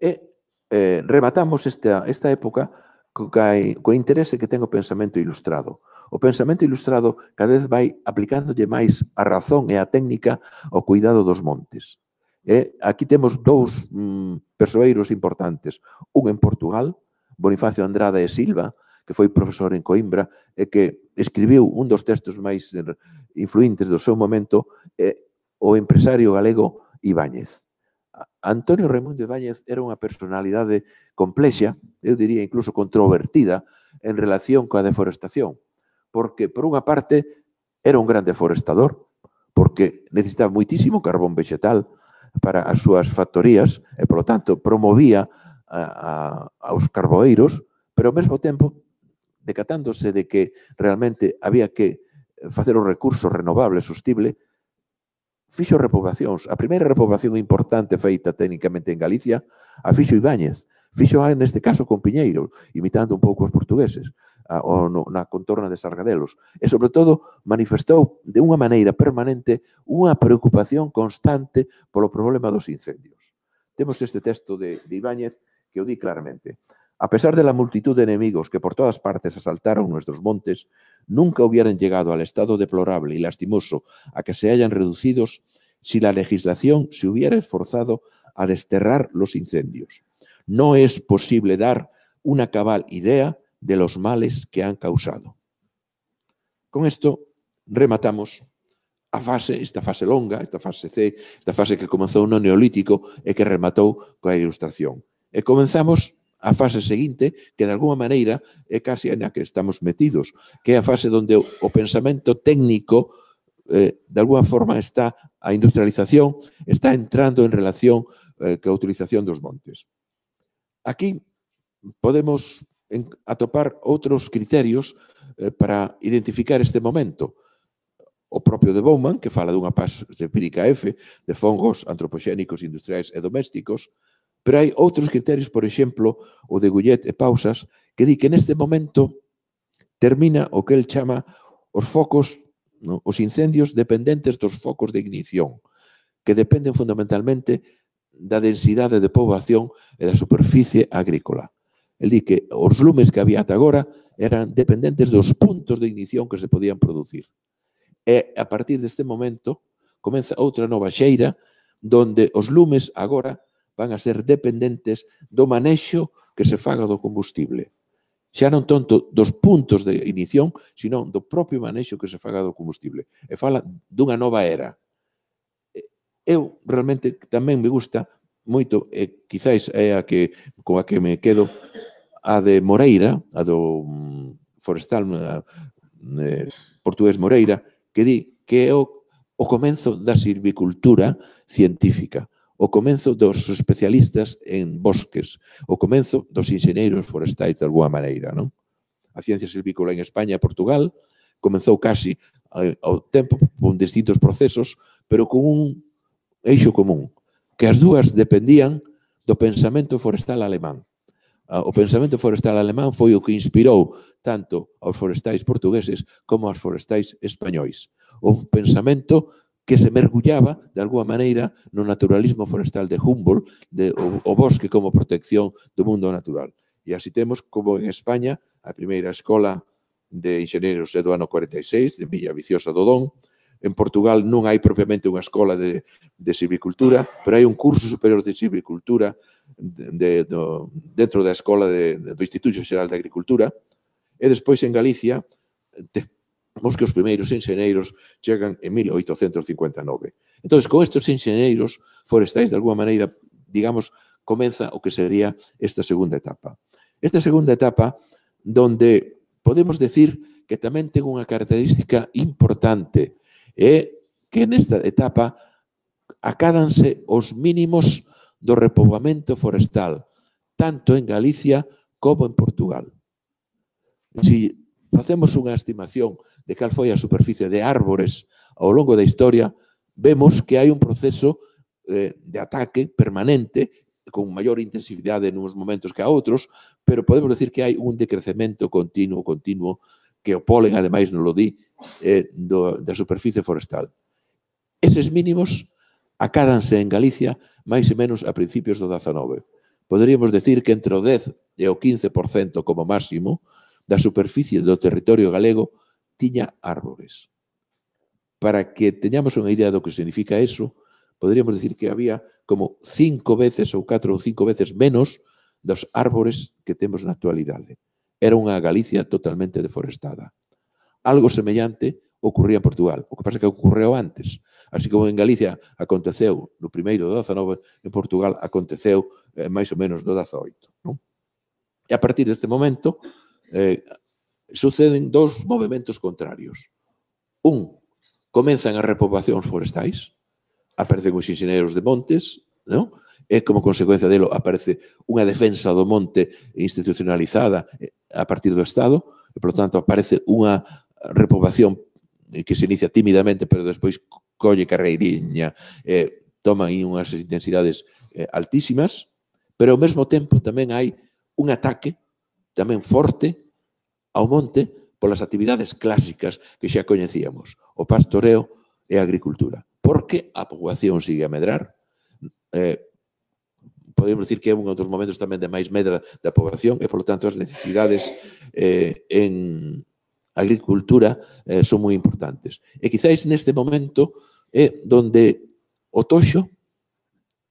E eh, rematamos esta, esta época co, co interese que ten o pensamento ilustrado. O pensamento ilustrado cada vez vai aplicándolle máis a razón e a técnica ao cuidado dos montes. E aquí temos dous mm, persoeiros importantes. Un en Portugal, Bonifacio Andrada e Silva, que foi profesor en Coimbra e que escribiu un dos textos máis influentes do seu momento, e, o empresario galego Ibáñez. Antonio Raimundo Ibáñez era unha personalidade complexa, eu diría incluso controvertida, en relación coa deforestación porque, por unha parte, era un grande forestador, porque necesitaba muitísimo carbón vegetal para as súas factorías e, polo tanto, promovía a, a, aos carboeiros, pero ao mesmo tempo decatándose de que realmente había que facer os recursos renovables sustible, fixo repoblacións. A primeira repoblación importante feita técnicamente en Galicia a fixo Ibáñez, Fixo a, neste caso con Piñeiro, imitando un pouco os portugueses a, o no, na contorna de Sargadelos. E, sobre todo, manifestou de unha maneira permanente unha preocupación constante polo problema dos incendios. Temos este texto de, de Ibáñez que o di claramente. A pesar de la multitud de enemigos que por todas partes asaltaron nuestros montes, nunca hubieran llegado al estado deplorable y lastimoso a que se hayan reducidos si la legislación se hubiera esforzado a desterrar los incendios no es posible dar una cabal idea de los males que han causado. Con esto rematamos a fase, esta fase longa, esta fase C, esta fase que comezou no Neolítico e que rematou coa ilustración. E comenzamos a fase seguinte, que de alguma maneira é casi na que estamos metidos, que é a fase onde o pensamento técnico eh, de alguma forma está a industrialización, está entrando en relación eh, que a utilización dos montes. Aquí podemos atopar outros criterios eh, para identificar este momento. O propio de Bowman, que fala dunha paz de Pirica F, de fongos antropoxénicos, industriais e domésticos, pero hai outros criterios, por exemplo, o de Gullet e Pausas, que di que neste momento termina o que el chama os focos, os incendios dependentes dos focos de ignición, que dependen fundamentalmente da densidade de poboación e da superficie agrícola. El di que os lumes que había ata agora eran dependentes dos puntos de ignición que se podían producir. E a partir deste momento comeza outra nova xeira donde os lumes agora van a ser dependentes do manexo que se faga do combustible. Xa non tonto dos puntos de inición, sino do propio manexo que se faga do combustible. E fala dunha nova era. Eu realmente tamén me gusta moito, e quizáis é a que coa que me quedo a de Moreira, a do mm, forestal a, a, eh, portugués Moreira, que di que é o, o comenzo da silvicultura científica, o comenzo dos especialistas en bosques, o comenzo dos enxeñeiros forestais de alguma maneira, non? A ciencia silvícola en España e Portugal comenzou casi eh, ao tempo con distintos procesos, pero con un eixo común, que as dúas dependían do pensamento forestal alemán. O pensamento forestal alemán foi o que inspirou tanto aos forestais portugueses como aos forestais españois. O pensamento que se mergullaba, de alguma maneira, no naturalismo forestal de Humboldt, de, o, o bosque como protección do mundo natural. E así temos como en España a primeira escola de ingenieros do ano 46, de Villa Viciosa do Dón, en Portugal non hai propiamente unha escola de, de silvicultura, pero hai un curso superior de silvicultura de, de, do, dentro da escola de, do Instituto Xeral de Agricultura, e despois en Galicia temos que os primeiros enxeneiros chegan en 1859. Entón, con estes enxeneiros forestais, de alguma maneira, digamos, comeza o que sería esta segunda etapa. Esta segunda etapa donde podemos decir que tamén ten unha característica importante é que nesta etapa acádanse os mínimos do repobamento forestal, tanto en Galicia como en Portugal. Si facemos unha estimación de cal foi a superficie de árbores ao longo da historia, vemos que hai un proceso eh, de ataque permanente con maior intensividade nuns momentos que a outros, pero podemos decir que hai un decrecemento continuo, continuo que o polen, ademais, non lo di, eh, do, da superficie forestal. Eses mínimos acádanse en Galicia máis e menos a principios do 19. Poderíamos decir que entre o 10 e o 15% como máximo da superficie do territorio galego tiña árbores. Para que teñamos unha idea do que significa eso, poderíamos decir que había como cinco veces ou catro ou cinco veces menos dos árbores que temos na actualidade era unha Galicia totalmente deforestada. Algo semellante ocurría en Portugal. O que pasa é que ocorreu antes. Así como en Galicia aconteceu no primeiro do 19, en Portugal aconteceu eh, máis ou menos do 18. Non? E a partir deste momento eh, suceden dous movimentos contrarios. Un, comenzan as repoboacións forestais, aparecen os enxeñeiros de montes, non? e como consecuencia delo aparece unha defensa do monte institucionalizada eh, a partir do Estado, e, lo tanto, aparece unha repobación eh, que se inicia tímidamente, pero despois colle carreiriña, eh, toma aí unhas intensidades eh, altísimas, pero ao mesmo tempo tamén hai un ataque tamén forte ao monte polas actividades clásicas que xa coñecíamos, o pastoreo e a agricultura, porque a poboación sigue a medrar, eh, podemos decir que é un dos momentos tamén de máis medra da poboación e, polo tanto, as necesidades eh, en agricultura eh, son moi importantes. E quizáis neste momento é eh, donde o toxo,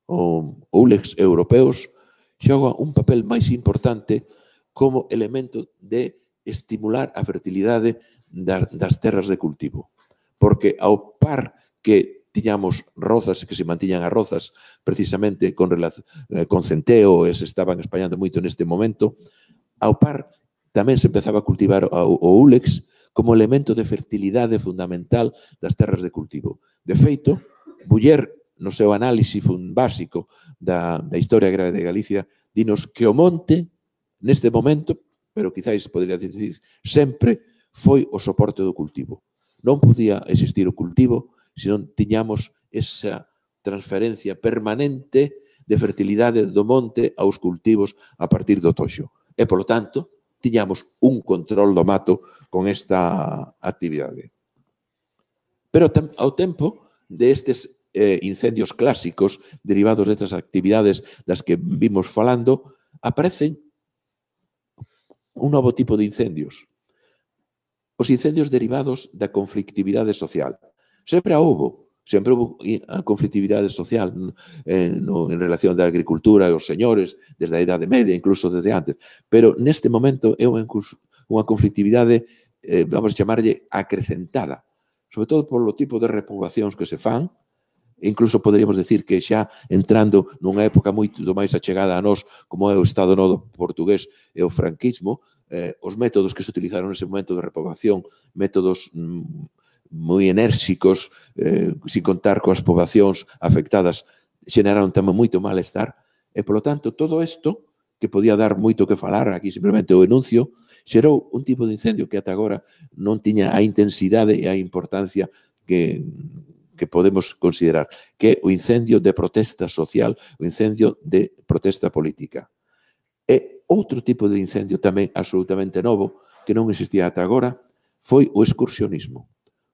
o ulex europeos, xoga un papel máis importante como elemento de estimular a fertilidade das, das terras de cultivo. Porque ao par que tiñamos rozas que se mantiñan as rozas precisamente con, eh, con centeo e se estaban españando moito neste momento, ao par tamén se empezaba a cultivar o, úlex como elemento de fertilidade fundamental das terras de cultivo. De feito, Buller, no seu análisis fun básico da, da historia agraria de Galicia, dinos que o monte, neste momento, pero quizáis podría dicir sempre, foi o soporte do cultivo. Non podía existir o cultivo se non tiñamos esa transferencia permanente de fertilidade do monte aos cultivos a partir do toxo. E, polo tanto, tiñamos un control do mato con esta actividade. Pero ao tempo de estes eh, incendios clásicos derivados destas actividades das que vimos falando, aparecen un novo tipo de incendios. Os incendios derivados da conflictividade social. Sempre a houve, sempre houve a conflictividade social mm, en, eh, no, en relación da agricultura e os señores desde a Idade Media, incluso desde antes. Pero neste momento é unha, unha eh, vamos chamarlle, acrecentada. Sobre todo polo tipo de repugacións que se fan, incluso poderíamos decir que xa entrando nunha época moito máis achegada a nós, como é o Estado Nodo portugués e o franquismo, eh, os métodos que se utilizaron nese momento de repoblación, métodos mm, moi enérxicos, eh, sin contar coas poboacións afectadas, xeneraron tamén moito malestar, e polo tanto todo isto, que podía dar moito que falar, aquí simplemente o enuncio, xerou un tipo de incendio que ata agora non tiña a intensidade e a importancia que, que podemos considerar, que o incendio de protesta social, o incendio de protesta política. E outro tipo de incendio tamén absolutamente novo, que non existía ata agora, foi o excursionismo.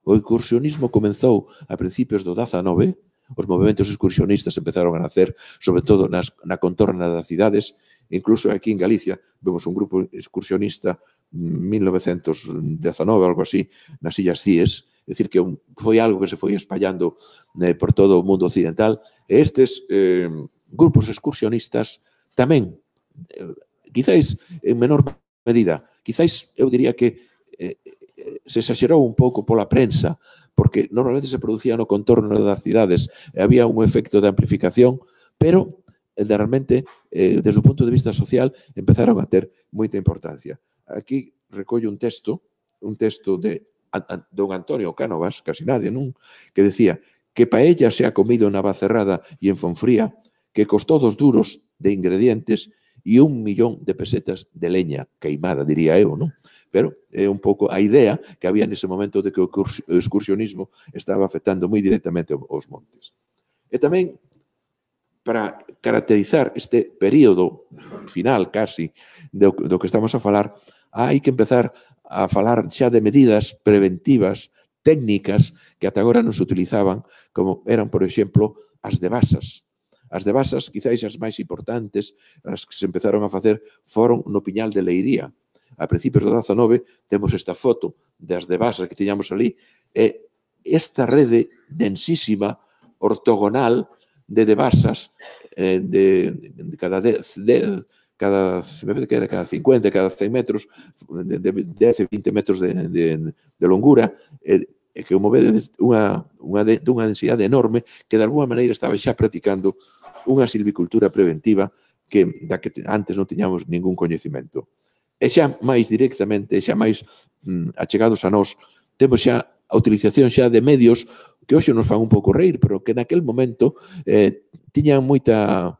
O excursionismo comenzou a principios do 19, os movimentos excursionistas empezaron a nacer, sobre todo nas, na contorna das cidades, incluso aquí en Galicia vemos un grupo excursionista 1919, mm, algo así, nas Illas Cíes, é dicir que un, foi algo que se foi espallando eh, por todo o mundo occidental, e estes eh, grupos excursionistas tamén, eh, quizáis en menor medida, quizáis eu diría que eh, se exagerou un pouco pola prensa, porque normalmente se producía no contorno das cidades e había un efecto de amplificación, pero de eh, realmente, eh, desde o punto de vista social, empezaron a ter moita importancia. Aquí recollo un texto, un texto de don Antonio Cánovas, casi nadie, non? que decía que paella se ha comido na bacerrada e en Fonfría, que costou dos duros de ingredientes e un millón de pesetas de leña queimada, diría eu, non? pero é un pouco a idea que había nese momento de que o excursionismo estaba afectando moi directamente os montes. E tamén para caracterizar este período final casi do, do que estamos a falar, hai que empezar a falar xa de medidas preventivas, técnicas que ata agora non se utilizaban, como eran, por exemplo, as de basas. As de basas, quizáis as máis importantes, as que se empezaron a facer, foron no Piñal de Leiría, a principios do 19, temos esta foto das de que tiñamos ali, e esta rede densísima, ortogonal, de debasas, eh, de, de cada 10, de, cada, se me que era cada 50, cada 100 metros, de, de 10 20 metros de, de, de longura, e, e que como vedes unha, unha de, dunha densidade enorme que de alguma maneira estaba xa practicando unha silvicultura preventiva que da que antes non tiñamos ningún coñecimento. E xa máis directamente, xa máis mm, achegados a nós, temos xa a utilización xa de medios que hoxe nos fan un pouco reír, pero que naquel momento eh, tiñan moita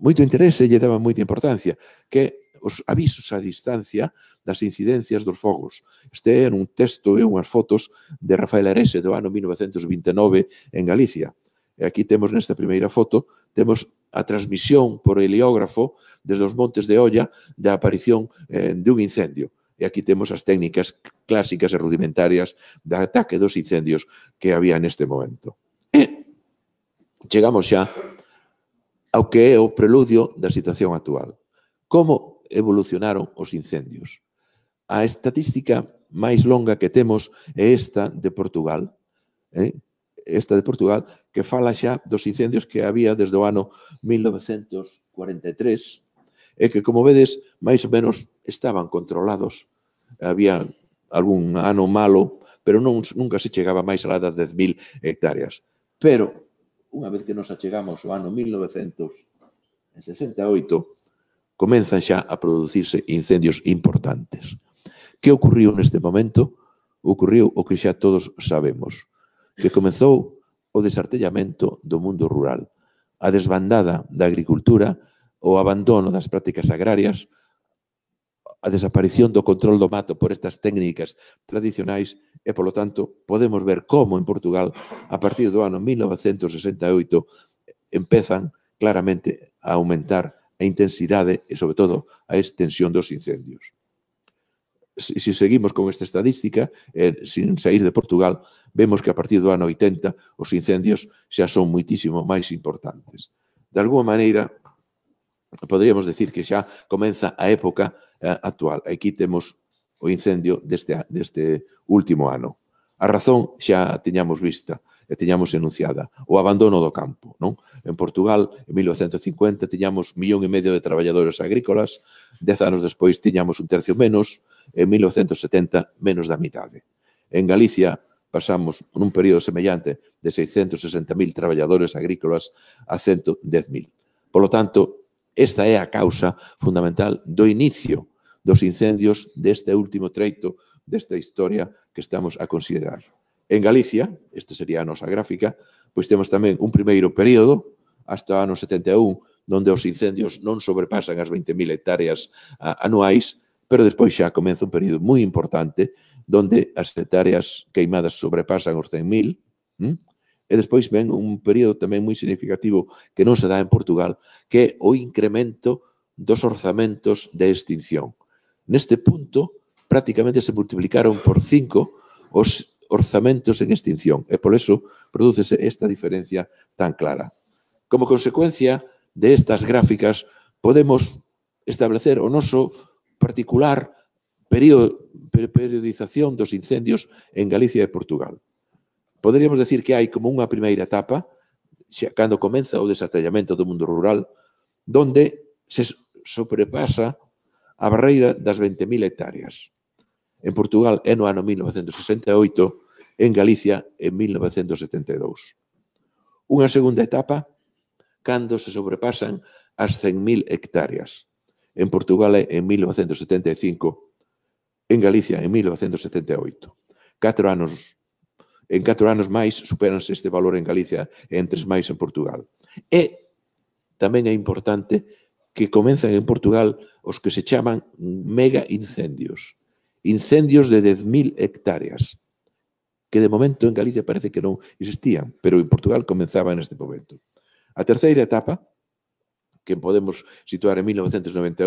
moito interese e lle daban moita importancia, que os avisos a distancia das incidencias dos fogos. Este é un texto e unhas fotos de Rafael Arese do ano 1929 en Galicia. E aquí temos nesta primeira foto, temos a transmisión por heliógrafo desde os montes de Olla da aparición eh, un incendio. E aquí temos as técnicas clásicas e rudimentarias da ataque dos incendios que había neste momento. E chegamos xa ao que é o preludio da situación actual. Como evolucionaron os incendios? A estatística máis longa que temos é esta de Portugal, eh? esta de Portugal, que fala xa dos incendios que había desde o ano 1943 e que, como vedes, máis ou menos estaban controlados. Había algún ano malo, pero non, nunca se chegaba máis a das 10.000 hectáreas. Pero, unha vez que nos achegamos ao ano 1968, comenzan xa a producirse incendios importantes. Que ocurriu neste momento? Ocurriu o que xa todos sabemos que comezou o desartellamento do mundo rural, a desbandada da agricultura, o abandono das prácticas agrarias, a desaparición do control do mato por estas técnicas tradicionais e, polo tanto, podemos ver como en Portugal, a partir do ano 1968, empezan claramente a aumentar a intensidade e, sobre todo, a extensión dos incendios se si seguimos con esta estadística, eh, sin sair de Portugal, vemos que a partir do ano 80 os incendios xa son muitísimo máis importantes. De alguma maneira, poderíamos decir que xa comeza a época eh, actual. Aquí temos o incendio deste, deste último ano. A razón xa teñamos vista e tiñamos enunciada, o abandono do campo. Non? En Portugal, en 1950, tiñamos millón e medio de traballadores agrícolas, dez anos despois tiñamos un tercio menos, en 1970 menos da mitade. En Galicia, pasamos nun período semellante de 660.000 traballadores agrícolas a 110.000. Polo tanto, esta é a causa fundamental do inicio dos incendios deste último treito desta historia que estamos a considerar. En Galicia, esta sería a nosa gráfica, pois temos tamén un primeiro período, hasta o ano 71, donde os incendios non sobrepasan as 20.000 hectáreas anuais, pero despois xa comeza un período moi importante donde as hectáreas queimadas sobrepasan os 100.000, hm? e despois ven un período tamén moi significativo que non se dá en Portugal, que é o incremento dos orzamentos de extinción. Neste punto, prácticamente se multiplicaron por cinco os orzamentos en extinción e por eso prodúcese esta diferencia tan clara. Como consecuencia de estas gráficas podemos establecer o noso particular período, periodización dos incendios en Galicia e Portugal. Poderíamos decir que hai como unha primeira etapa, xa cando comeza o desatallamento do mundo rural, donde se sobrepasa a barreira das 20.000 hectáreas. En Portugal é no ano 1968, en Galicia en 1972. Unha segunda etapa cando se sobrepasan as 100.000 hectáreas. En Portugal é en 1975, en Galicia en 1978. Catro anos en catro anos máis superanse este valor en Galicia e en tres máis en Portugal. E tamén é importante que comenzan en Portugal os que se chaman mega incendios incendios de 10.000 hectáreas, que de momento en Galicia parece que non existían, pero en Portugal comenzaba en este momento. A terceira etapa, que podemos situar en 1991,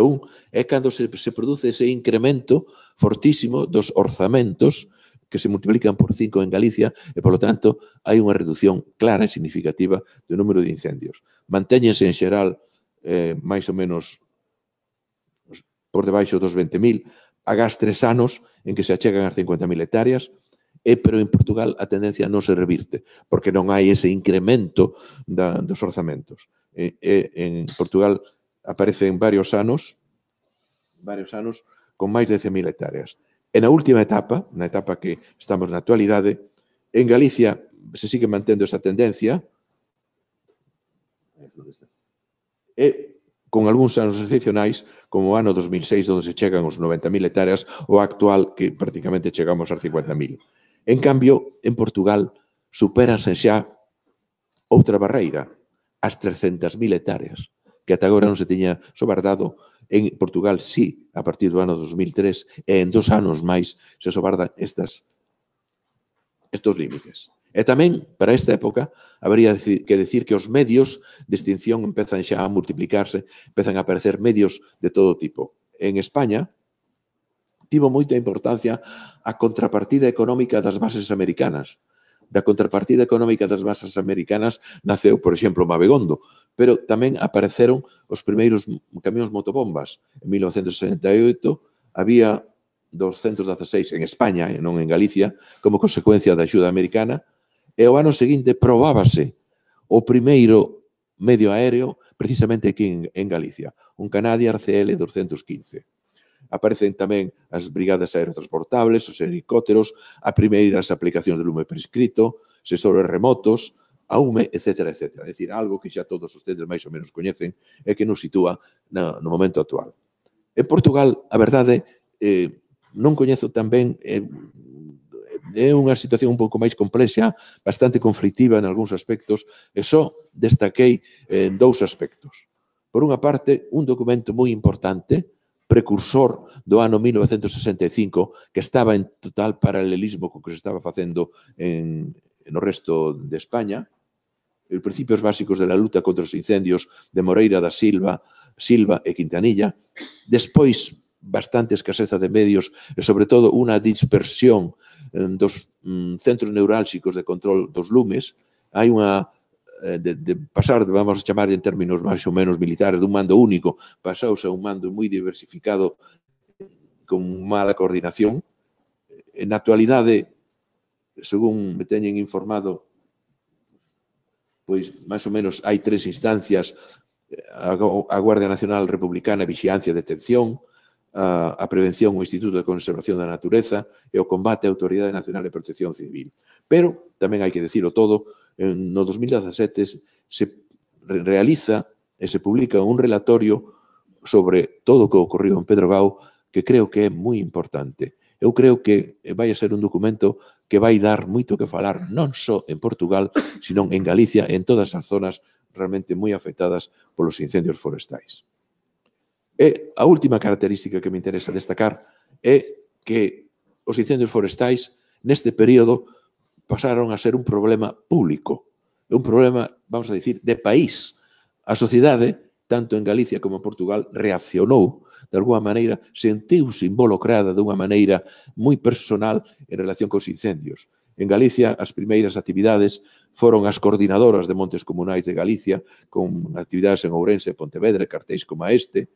é cando se, se produce ese incremento fortísimo dos orzamentos que se multiplican por cinco en Galicia e, polo tanto, hai unha reducción clara e significativa do número de incendios. Mantéñense en xeral eh, máis ou menos por debaixo dos 20.000 agás tres anos en que se achegan as 50.000 hectáreas, e pero en Portugal a tendencia non se revirte, porque non hai ese incremento da, dos orzamentos. E, e, en Portugal aparecen varios anos, varios anos, con máis de 100.000 hectáreas. E na última etapa, na etapa que estamos na actualidade, en Galicia se sigue mantendo esa tendencia, e con algúns anos excepcionais, como o ano 2006, onde se chegan os 90.000 hectáreas, o actual, que prácticamente chegamos aos 50.000. En cambio, en Portugal, superanse xa outra barreira, as 300.000 hectáreas, que ata agora non se tiña sobardado en Portugal, sí, a partir do ano 2003, e en dos anos máis se sobardan estas, estos límites. E tamén, para esta época, habría que decir que os medios de extinción empezan xa a multiplicarse, empezan a aparecer medios de todo tipo. En España, tivo moita importancia a contrapartida económica das bases americanas. Da contrapartida económica das bases americanas naceu, por exemplo, Mabegondo, pero tamén apareceron os primeiros camións motobombas. En 1968 había 216 en España e non en Galicia como consecuencia da axuda americana E o ano seguinte probábase o primeiro medio aéreo precisamente aquí en, Galicia, un Canadier CL 215. Aparecen tamén as brigadas aerotransportables, os helicópteros, a primeiras aplicacións de lume prescrito, sensores remotos, aume, etc. etc. É dicir, algo que xa todos ustedes máis ou menos coñecen e que nos sitúa na, no momento actual. En Portugal, a verdade, eh, non coñezo tan ben, eh, é unha situación un pouco máis complexa, bastante conflictiva en algúns aspectos, e só destaquei eh, en dous aspectos. Por unha parte, un documento moi importante, precursor do ano 1965, que estaba en total paralelismo co que se estaba facendo en, no resto de España, os principios básicos de la luta contra os incendios de Moreira da Silva, Silva e Quintanilla. Despois, bastante escaseza de medios e, sobre todo, unha dispersión dos centros neurálxicos de control dos lumes. Hai unha eh, de, de pasar, vamos a chamar en términos máis ou menos militares, dun mando único, pasause a un mando moi diversificado con mala coordinación. En actualidade, según me teñen informado, pois máis ou menos hai tres instancias, eh, a Guardia Nacional Republicana, Vixiancia e Detención, a, a prevención o Instituto de Conservación da Natureza e o combate á Autoridade Nacional de Protección Civil. Pero, tamén hai que dicirlo todo, en, no 2017 se realiza e se publica un relatorio sobre todo o que ocorreu en Pedro Gau que creo que é moi importante. Eu creo que vai a ser un documento que vai dar moito que falar non só en Portugal, sino en Galicia, en todas as zonas realmente moi afectadas polos incendios forestais. E a última característica que me interesa destacar é que os incendios forestais neste período pasaron a ser un problema público, un problema, vamos a dicir, de país. A sociedade, tanto en Galicia como en Portugal, reaccionou de alguma maneira, sentiu-se involucrada de unha maneira moi personal en relación cos incendios. En Galicia, as primeiras actividades foron as coordinadoras de montes comunais de Galicia, con actividades en Ourense, Pontevedra e Cartéis como a este,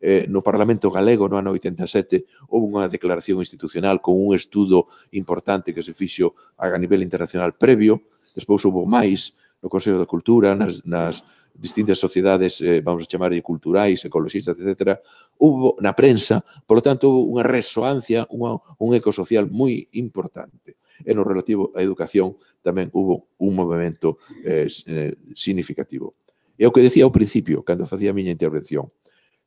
eh, no Parlamento Galego no ano 87 houve unha declaración institucional con un estudo importante que se fixo a nivel internacional previo, despois houve máis no Consello da Cultura, nas, nas distintas sociedades, eh, vamos a chamar culturais, ecologistas, etc., hubo na prensa, polo tanto, hubo unha resoancia, unha, un eco social moi importante. E no relativo á educación tamén hubo un movimento eh, eh, significativo. E o que decía ao principio, cando facía a miña intervención,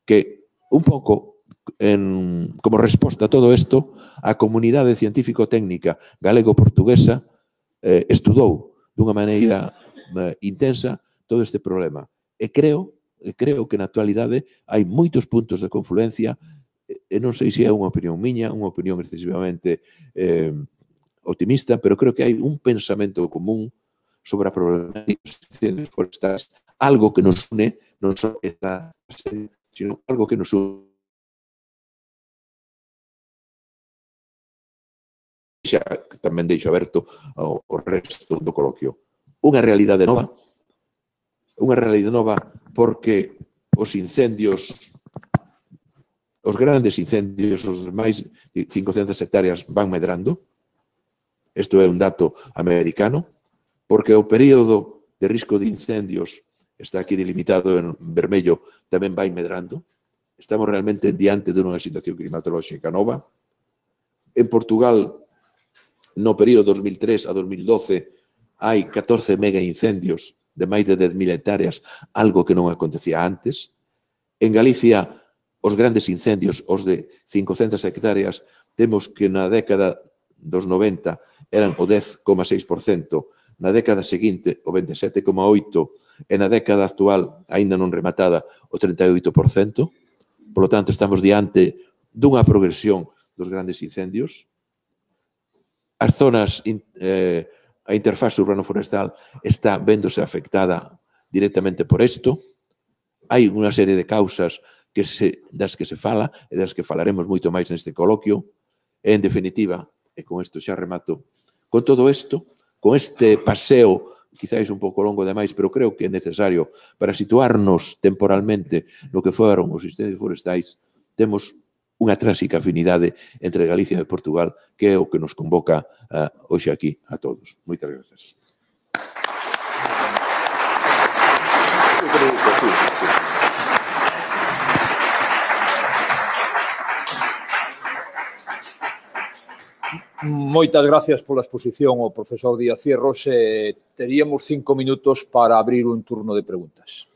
que un pouco en, como resposta a todo isto, a comunidade científico-técnica galego-portuguesa eh, estudou dunha maneira eh, intensa todo este problema. E creo e creo que na actualidade hai moitos puntos de confluencia e non sei se é unha opinión miña, unha opinión excesivamente eh, optimista, pero creo que hai un pensamento común sobre a problemática das forestais, algo que nos une non só esta serie sino algo que nos une. xa tamén deixo aberto o ao resto do coloquio. Unha realidade nova, unha realidade nova porque os incendios, os grandes incendios, os máis de 500 hectáreas van medrando, isto é un dato americano, porque o período de risco de incendios está aquí delimitado en vermello, tamén vai medrando. Estamos realmente diante de unha situación climatolóxica nova. En Portugal, no período 2003 a 2012, hai 14 mega incendios de máis de 10.000 hectáreas, algo que non acontecía antes. En Galicia, os grandes incendios, os de 500 hectáreas, temos que na década dos 90 eran o 10,6%, na década seguinte o 27,8% e na década actual, aínda non rematada, o 38%. Por lo tanto, estamos diante dunha progresión dos grandes incendios. As zonas, eh, a interfase urbano-forestal está véndose afectada directamente por isto. Hai unha serie de causas que se, das que se fala e das que falaremos moito máis neste coloquio. E, en definitiva, e con isto xa remato, con todo isto, con este paseo quizáis un pouco longo demais, pero creo que é necesario para situarnos temporalmente no que foron os sistemas forestais, temos unha trásica afinidade entre Galicia e Portugal, que é o que nos convoca uh, hoxe aquí a todos. Moitas gracias. Gracias. Moitas gracias pola exposición ao profesor Díaz Cierros. Eh, teríamos cinco minutos para abrir un turno de preguntas.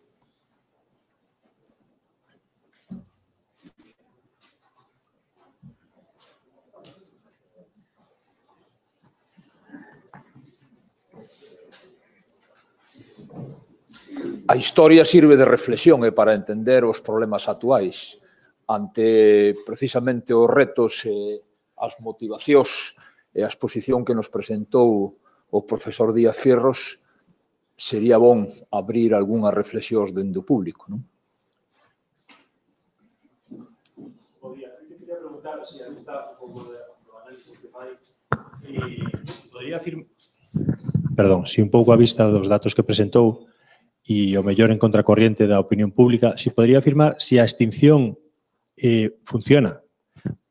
A historia sirve de reflexión e eh, para entender os problemas actuais ante precisamente os retos eh, as motivacións e a exposición que nos presentou o profesor Díaz Fierros, sería bon abrir algunhas reflexións dende o público, non? Podría, eu quería preguntar se a vista pouco do análisis que fai e eh, podría afirmar perdón, si un pouco a vista dos datos que presentou e o mellor en contracorriente da opinión pública, si podría afirmar se si a extinción eh, funciona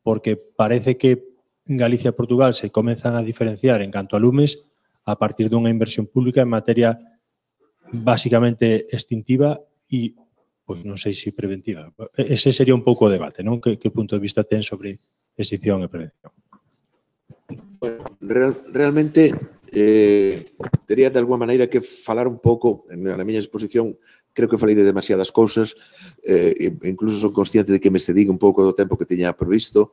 porque parece que Galicia e Portugal se comezan a diferenciar en canto a lumes a partir dunha inversión pública en materia básicamente extintiva e pois non sei se preventiva. Ese sería un pouco o debate, non? Que, que punto de vista ten sobre extinción e prevención? Bueno, real, realmente eh, tería de alguma maneira que falar un pouco na miña exposición creo que falei de demasiadas cousas, eh, incluso son consciente de que me excedín un pouco do tempo que teña previsto,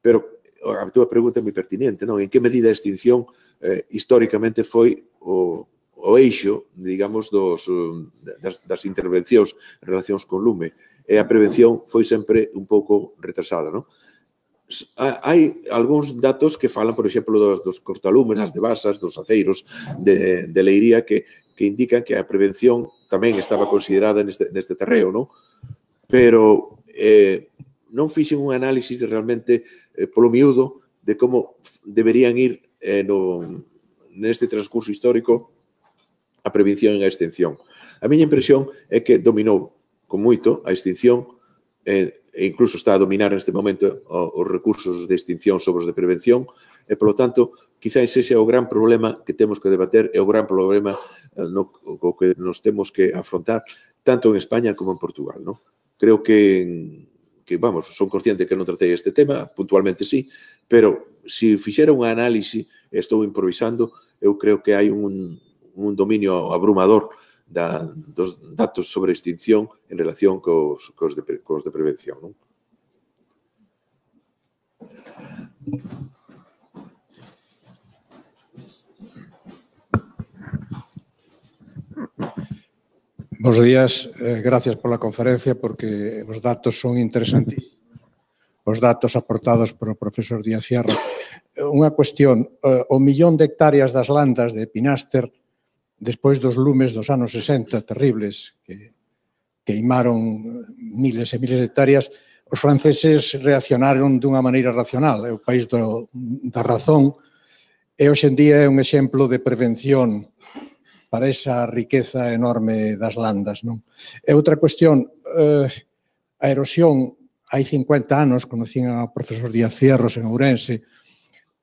pero a túa pregunta é moi pertinente, non? En que medida a extinción eh, históricamente foi o, o eixo, digamos, dos, das, das intervencións en relacións con lume, e a prevención foi sempre un pouco retrasada, non? hai algúns datos que falan, por exemplo, dos, dos cortalumes, das devasas, dos aceiros de, de Leiría que, que indican que a prevención tamén estaba considerada neste, neste terreo, non? Pero eh, non fixen un análisis realmente eh, polo miúdo de como deberían ir eh, no, neste transcurso histórico a prevención e a extinción. A miña impresión é que dominou con moito a extinción eh, e incluso está a dominar neste momento os recursos de extinción sobre os de prevención, e, polo tanto, quizáis ese é o gran problema que temos que debater, é o gran problema eh, no, o que nos temos que afrontar, tanto en España como en Portugal. No? Creo que, que, vamos, son consciente que non tratei este tema, puntualmente sí, pero se si fixera un análisis, estou improvisando, eu creo que hai un, un dominio abrumador da, dos datos sobre extinción en relación cos, cos, de, cos de prevención. Non? Bos días, eh, gracias pola conferencia porque os datos son interesantísimos. Os datos aportados polo profesor Díaz Sierra. Unha cuestión, eh, o millón de hectáreas das landas de Pinaster despois dos lumes dos anos 60 terribles que queimaron miles e miles de hectáreas, os franceses reaccionaron dunha maneira racional, é o país do, da razón, e hoxe en día é un exemplo de prevención para esa riqueza enorme das landas. Non? E outra cuestión, eh, a erosión, hai 50 anos, conocín ao profesor Díaz Cierros en Ourense,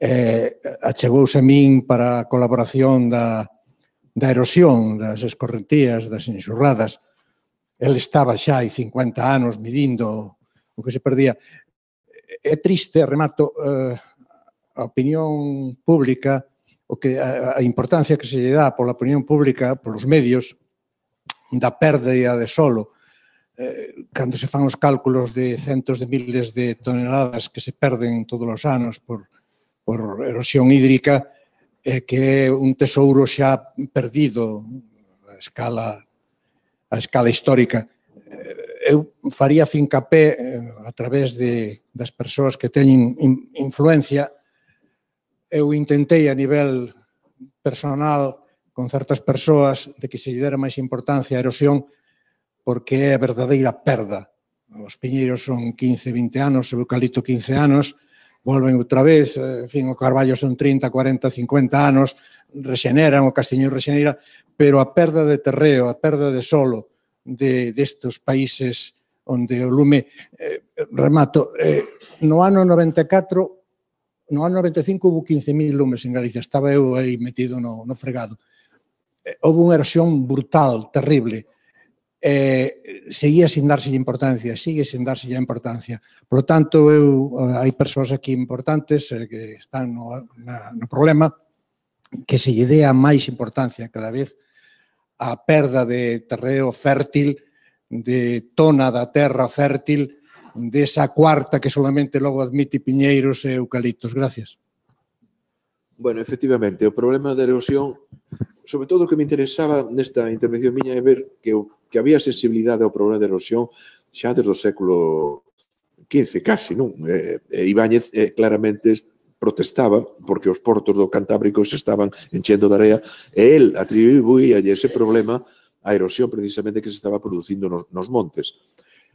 eh, achegouse a min para a colaboración da, da erosión, das escorrentías, das enxurradas. El estaba xa hai 50 anos midindo o que se perdía. É triste, remato, eh, a opinión pública, o que a, a importancia que se lle dá pola opinión pública, polos medios, da pérdida de solo, eh, cando se fan os cálculos de centos de miles de toneladas que se perden todos os anos por, por erosión hídrica, é que é un tesouro xa perdido a escala, a escala histórica. Eh, eu faría fincapé eh, a través de, das persoas que teñen influencia. Eu intentei a nivel personal con certas persoas de que se lle dera máis importancia a erosión porque é a verdadeira perda. Os piñeiros son 15, 20 anos, o eucalipto 15 anos, volven outra vez, eh, en fin, o Carballo son 30, 40, 50 anos, rexeneran, o Castiñón rexenera, pero a perda de terreo, a perda de solo de destes países onde o lume eh, remato eh, no ano 94 no ano 95 hubo 15.000 lumes en Galicia, estaba eu aí metido no, no fregado eh, houve unha erosión brutal, terrible eh, seguía sin darse importancia, sigue sin darse ya importancia. Por lo tanto, eu, eh, hai persoas aquí importantes eh, que están no, na, no problema que se lle dea máis importancia cada vez a perda de terreo fértil, de tona da terra fértil, desa de cuarta que solamente logo admite piñeiros e eucaliptos. Gracias. Bueno, efectivamente, o problema da erosión, sobre todo o que me interesaba nesta intervención miña é ver que o que había sensibilidade ao problema de erosión xa desde o século XV, casi, non? Eh, Ibáñez eh, claramente protestaba porque os portos do Cantábrico se estaban enchendo de area e el atribuía ese problema a erosión precisamente que se estaba producindo nos, nos montes.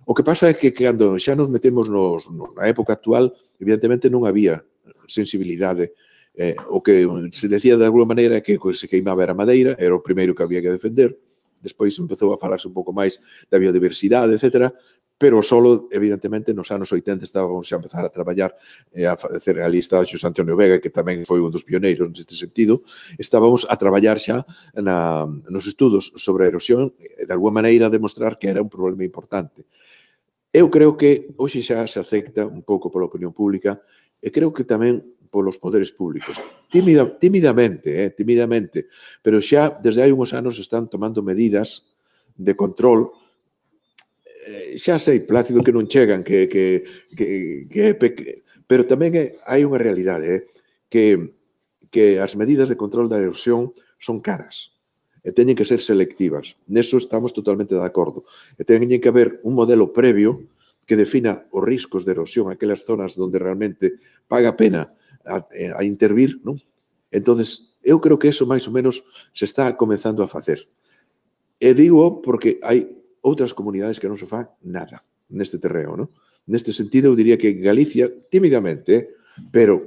O que pasa é que cando xa nos metemos nos, na época actual, evidentemente non había sensibilidade eh, o que se decía de alguma maneira é que se queimaba era madeira, era o primeiro que había que defender, Despois empezou a falarse un pouco máis da biodiversidade, etc. Pero solo, evidentemente, nos anos 80 estábamos xa a empezar a traballar e eh, a facer a lista de Xos Antonio Vega, que tamén foi un dos pioneiros neste sentido, estábamos a traballar xa na, nos estudos sobre a erosión e, de alguma maneira, demostrar que era un problema importante. Eu creo que hoxe xa se acepta un pouco pola opinión pública e creo que tamén polos poderes públicos. Tímida, tímidamente, eh, tímidamente, pero xa desde hai uns anos están tomando medidas de control eh, xa sei, plácido que non chegan, que, que, que, que é peque... Pero tamén é, hai unha realidade, eh, que, que as medidas de control da erosión son caras e teñen que ser selectivas. Neso estamos totalmente de acordo. E teñen que haber un modelo previo que defina os riscos de erosión, aquelas zonas onde realmente paga pena a, eh, a intervir, non? Entonces, eu creo que eso máis ou menos se está comenzando a facer. E digo porque hai outras comunidades que non se fa nada neste terreo, non? Neste sentido, eu diría que Galicia, tímidamente, eh, pero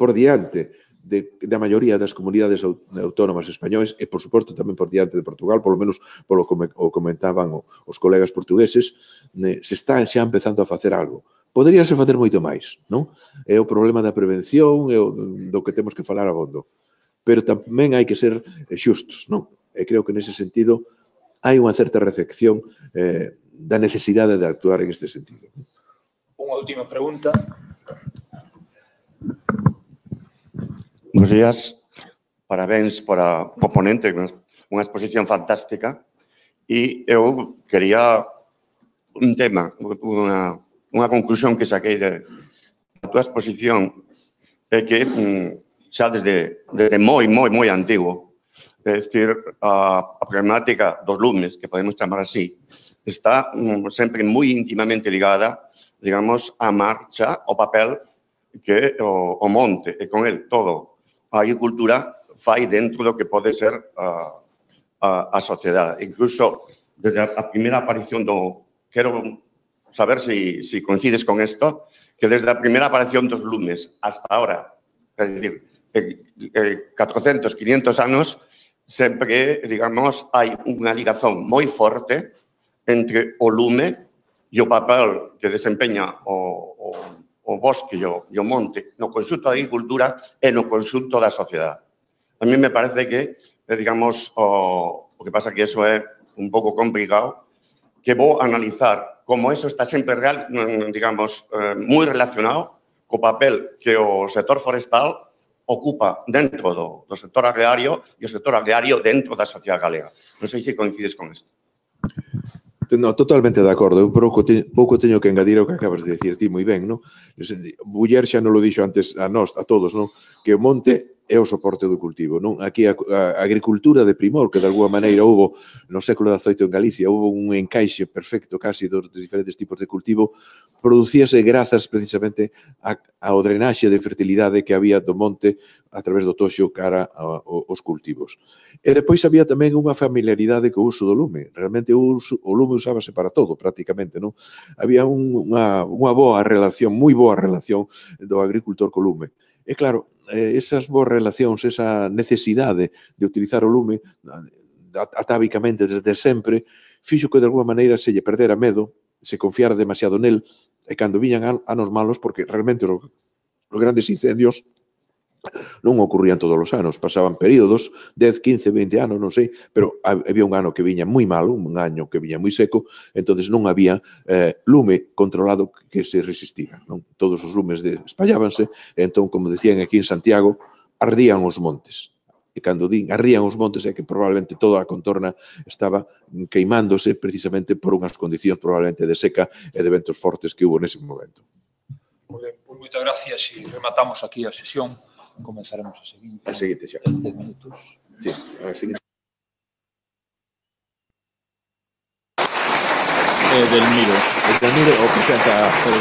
por diante de, da maioría das comunidades autónomas españoles e, por suposto, tamén por diante de Portugal, polo menos polo que comentaban os colegas portugueses, se está xa empezando a facer algo. Poderíase facer moito máis, non? É o problema da prevención, é o, do que temos que falar abondo. Pero tamén hai que ser eh, xustos, non? E creo que nese sentido hai unha certa recepción eh, da necesidade de actuar en este sentido. Unha última pregunta. Buenos días. Parabéns para o ponente, unha exposición fantástica. E eu quería un tema, unha unha conclusión que saquei de, a túa exposición é que mm, xa desde, desde moi, moi, moi antigo, é dicir, a, a problemática dos lumes, que podemos chamar así, está mm, sempre moi íntimamente ligada, digamos, a marcha, o papel que o, o monte e con el todo a agricultura fai dentro do que pode ser a, a, a sociedade. Incluso desde a, a primeira aparición do quero saber si, si coincides con esto, que desde la primera aparición dos lumes hasta ahora, es decir, 400, 500 anos, sempre, digamos, hai unha ligazón moi forte entre o lume e o papel que desempeña o, o, o bosque e o, e o monte no consulto da agricultura e no consulto da sociedade. A mí me parece que, eh, digamos, o, o que pasa que eso é un pouco complicado, que vou analizar como eso está sempre real, mm, digamos, eh, moi relacionado co papel que o sector forestal ocupa dentro do, do sector agrario e o sector agrario dentro da sociedade galega. Non sei se coincides con isto. No, totalmente de acordo. Eu pouco, te, pouco teño que engadir o que acabas de dicir ti moi ben, non? Eh, Buller xa non lo dixo antes a nós, a todos, non? Que o monte é o soporte do cultivo. Non Aquí a, a agricultura de primor, que de alguma maneira houve no século XVIII en Galicia, houve un encaixe perfecto casi dos diferentes tipos de cultivo, producíase grazas precisamente a, ao drenaxe de fertilidade que había do monte a través do toxo cara aos cultivos. E depois había tamén unha familiaridade co uso do lume. Realmente o, uso, o lume usábase para todo, prácticamente. Non? Había un, unha, unha boa relación, moi boa relación do agricultor co lume. E claro, Eh, esas boas relacións, esa necesidade de utilizar o lume eh, atávicamente desde sempre, fixo que de alguma maneira se lle perdera medo, se confiara demasiado nel, e cando viñan anos malos, porque realmente os, os grandes incendios non ocurrían todos os anos, pasaban períodos, 10, 15, 20 anos, non sei, pero había un ano que viña moi malo, un ano que viña moi seco, entonces non había eh, lume controlado que se resistira. Non? Todos os lumes de, espallábanse, e entón, como decían aquí en Santiago, ardían os montes. E cando din ardían os montes é que probablemente toda a contorna estaba queimándose precisamente por unhas condicións probablemente de seca e de ventos fortes que hubo nese momento. Moi ben, moitas gracias e rematamos aquí a sesión. comenzaremos a seguir. Al siguiente, ya. En 10 minutos. Sí, el siguiente. Eh, del Miro. El del Miro presenta. Eh,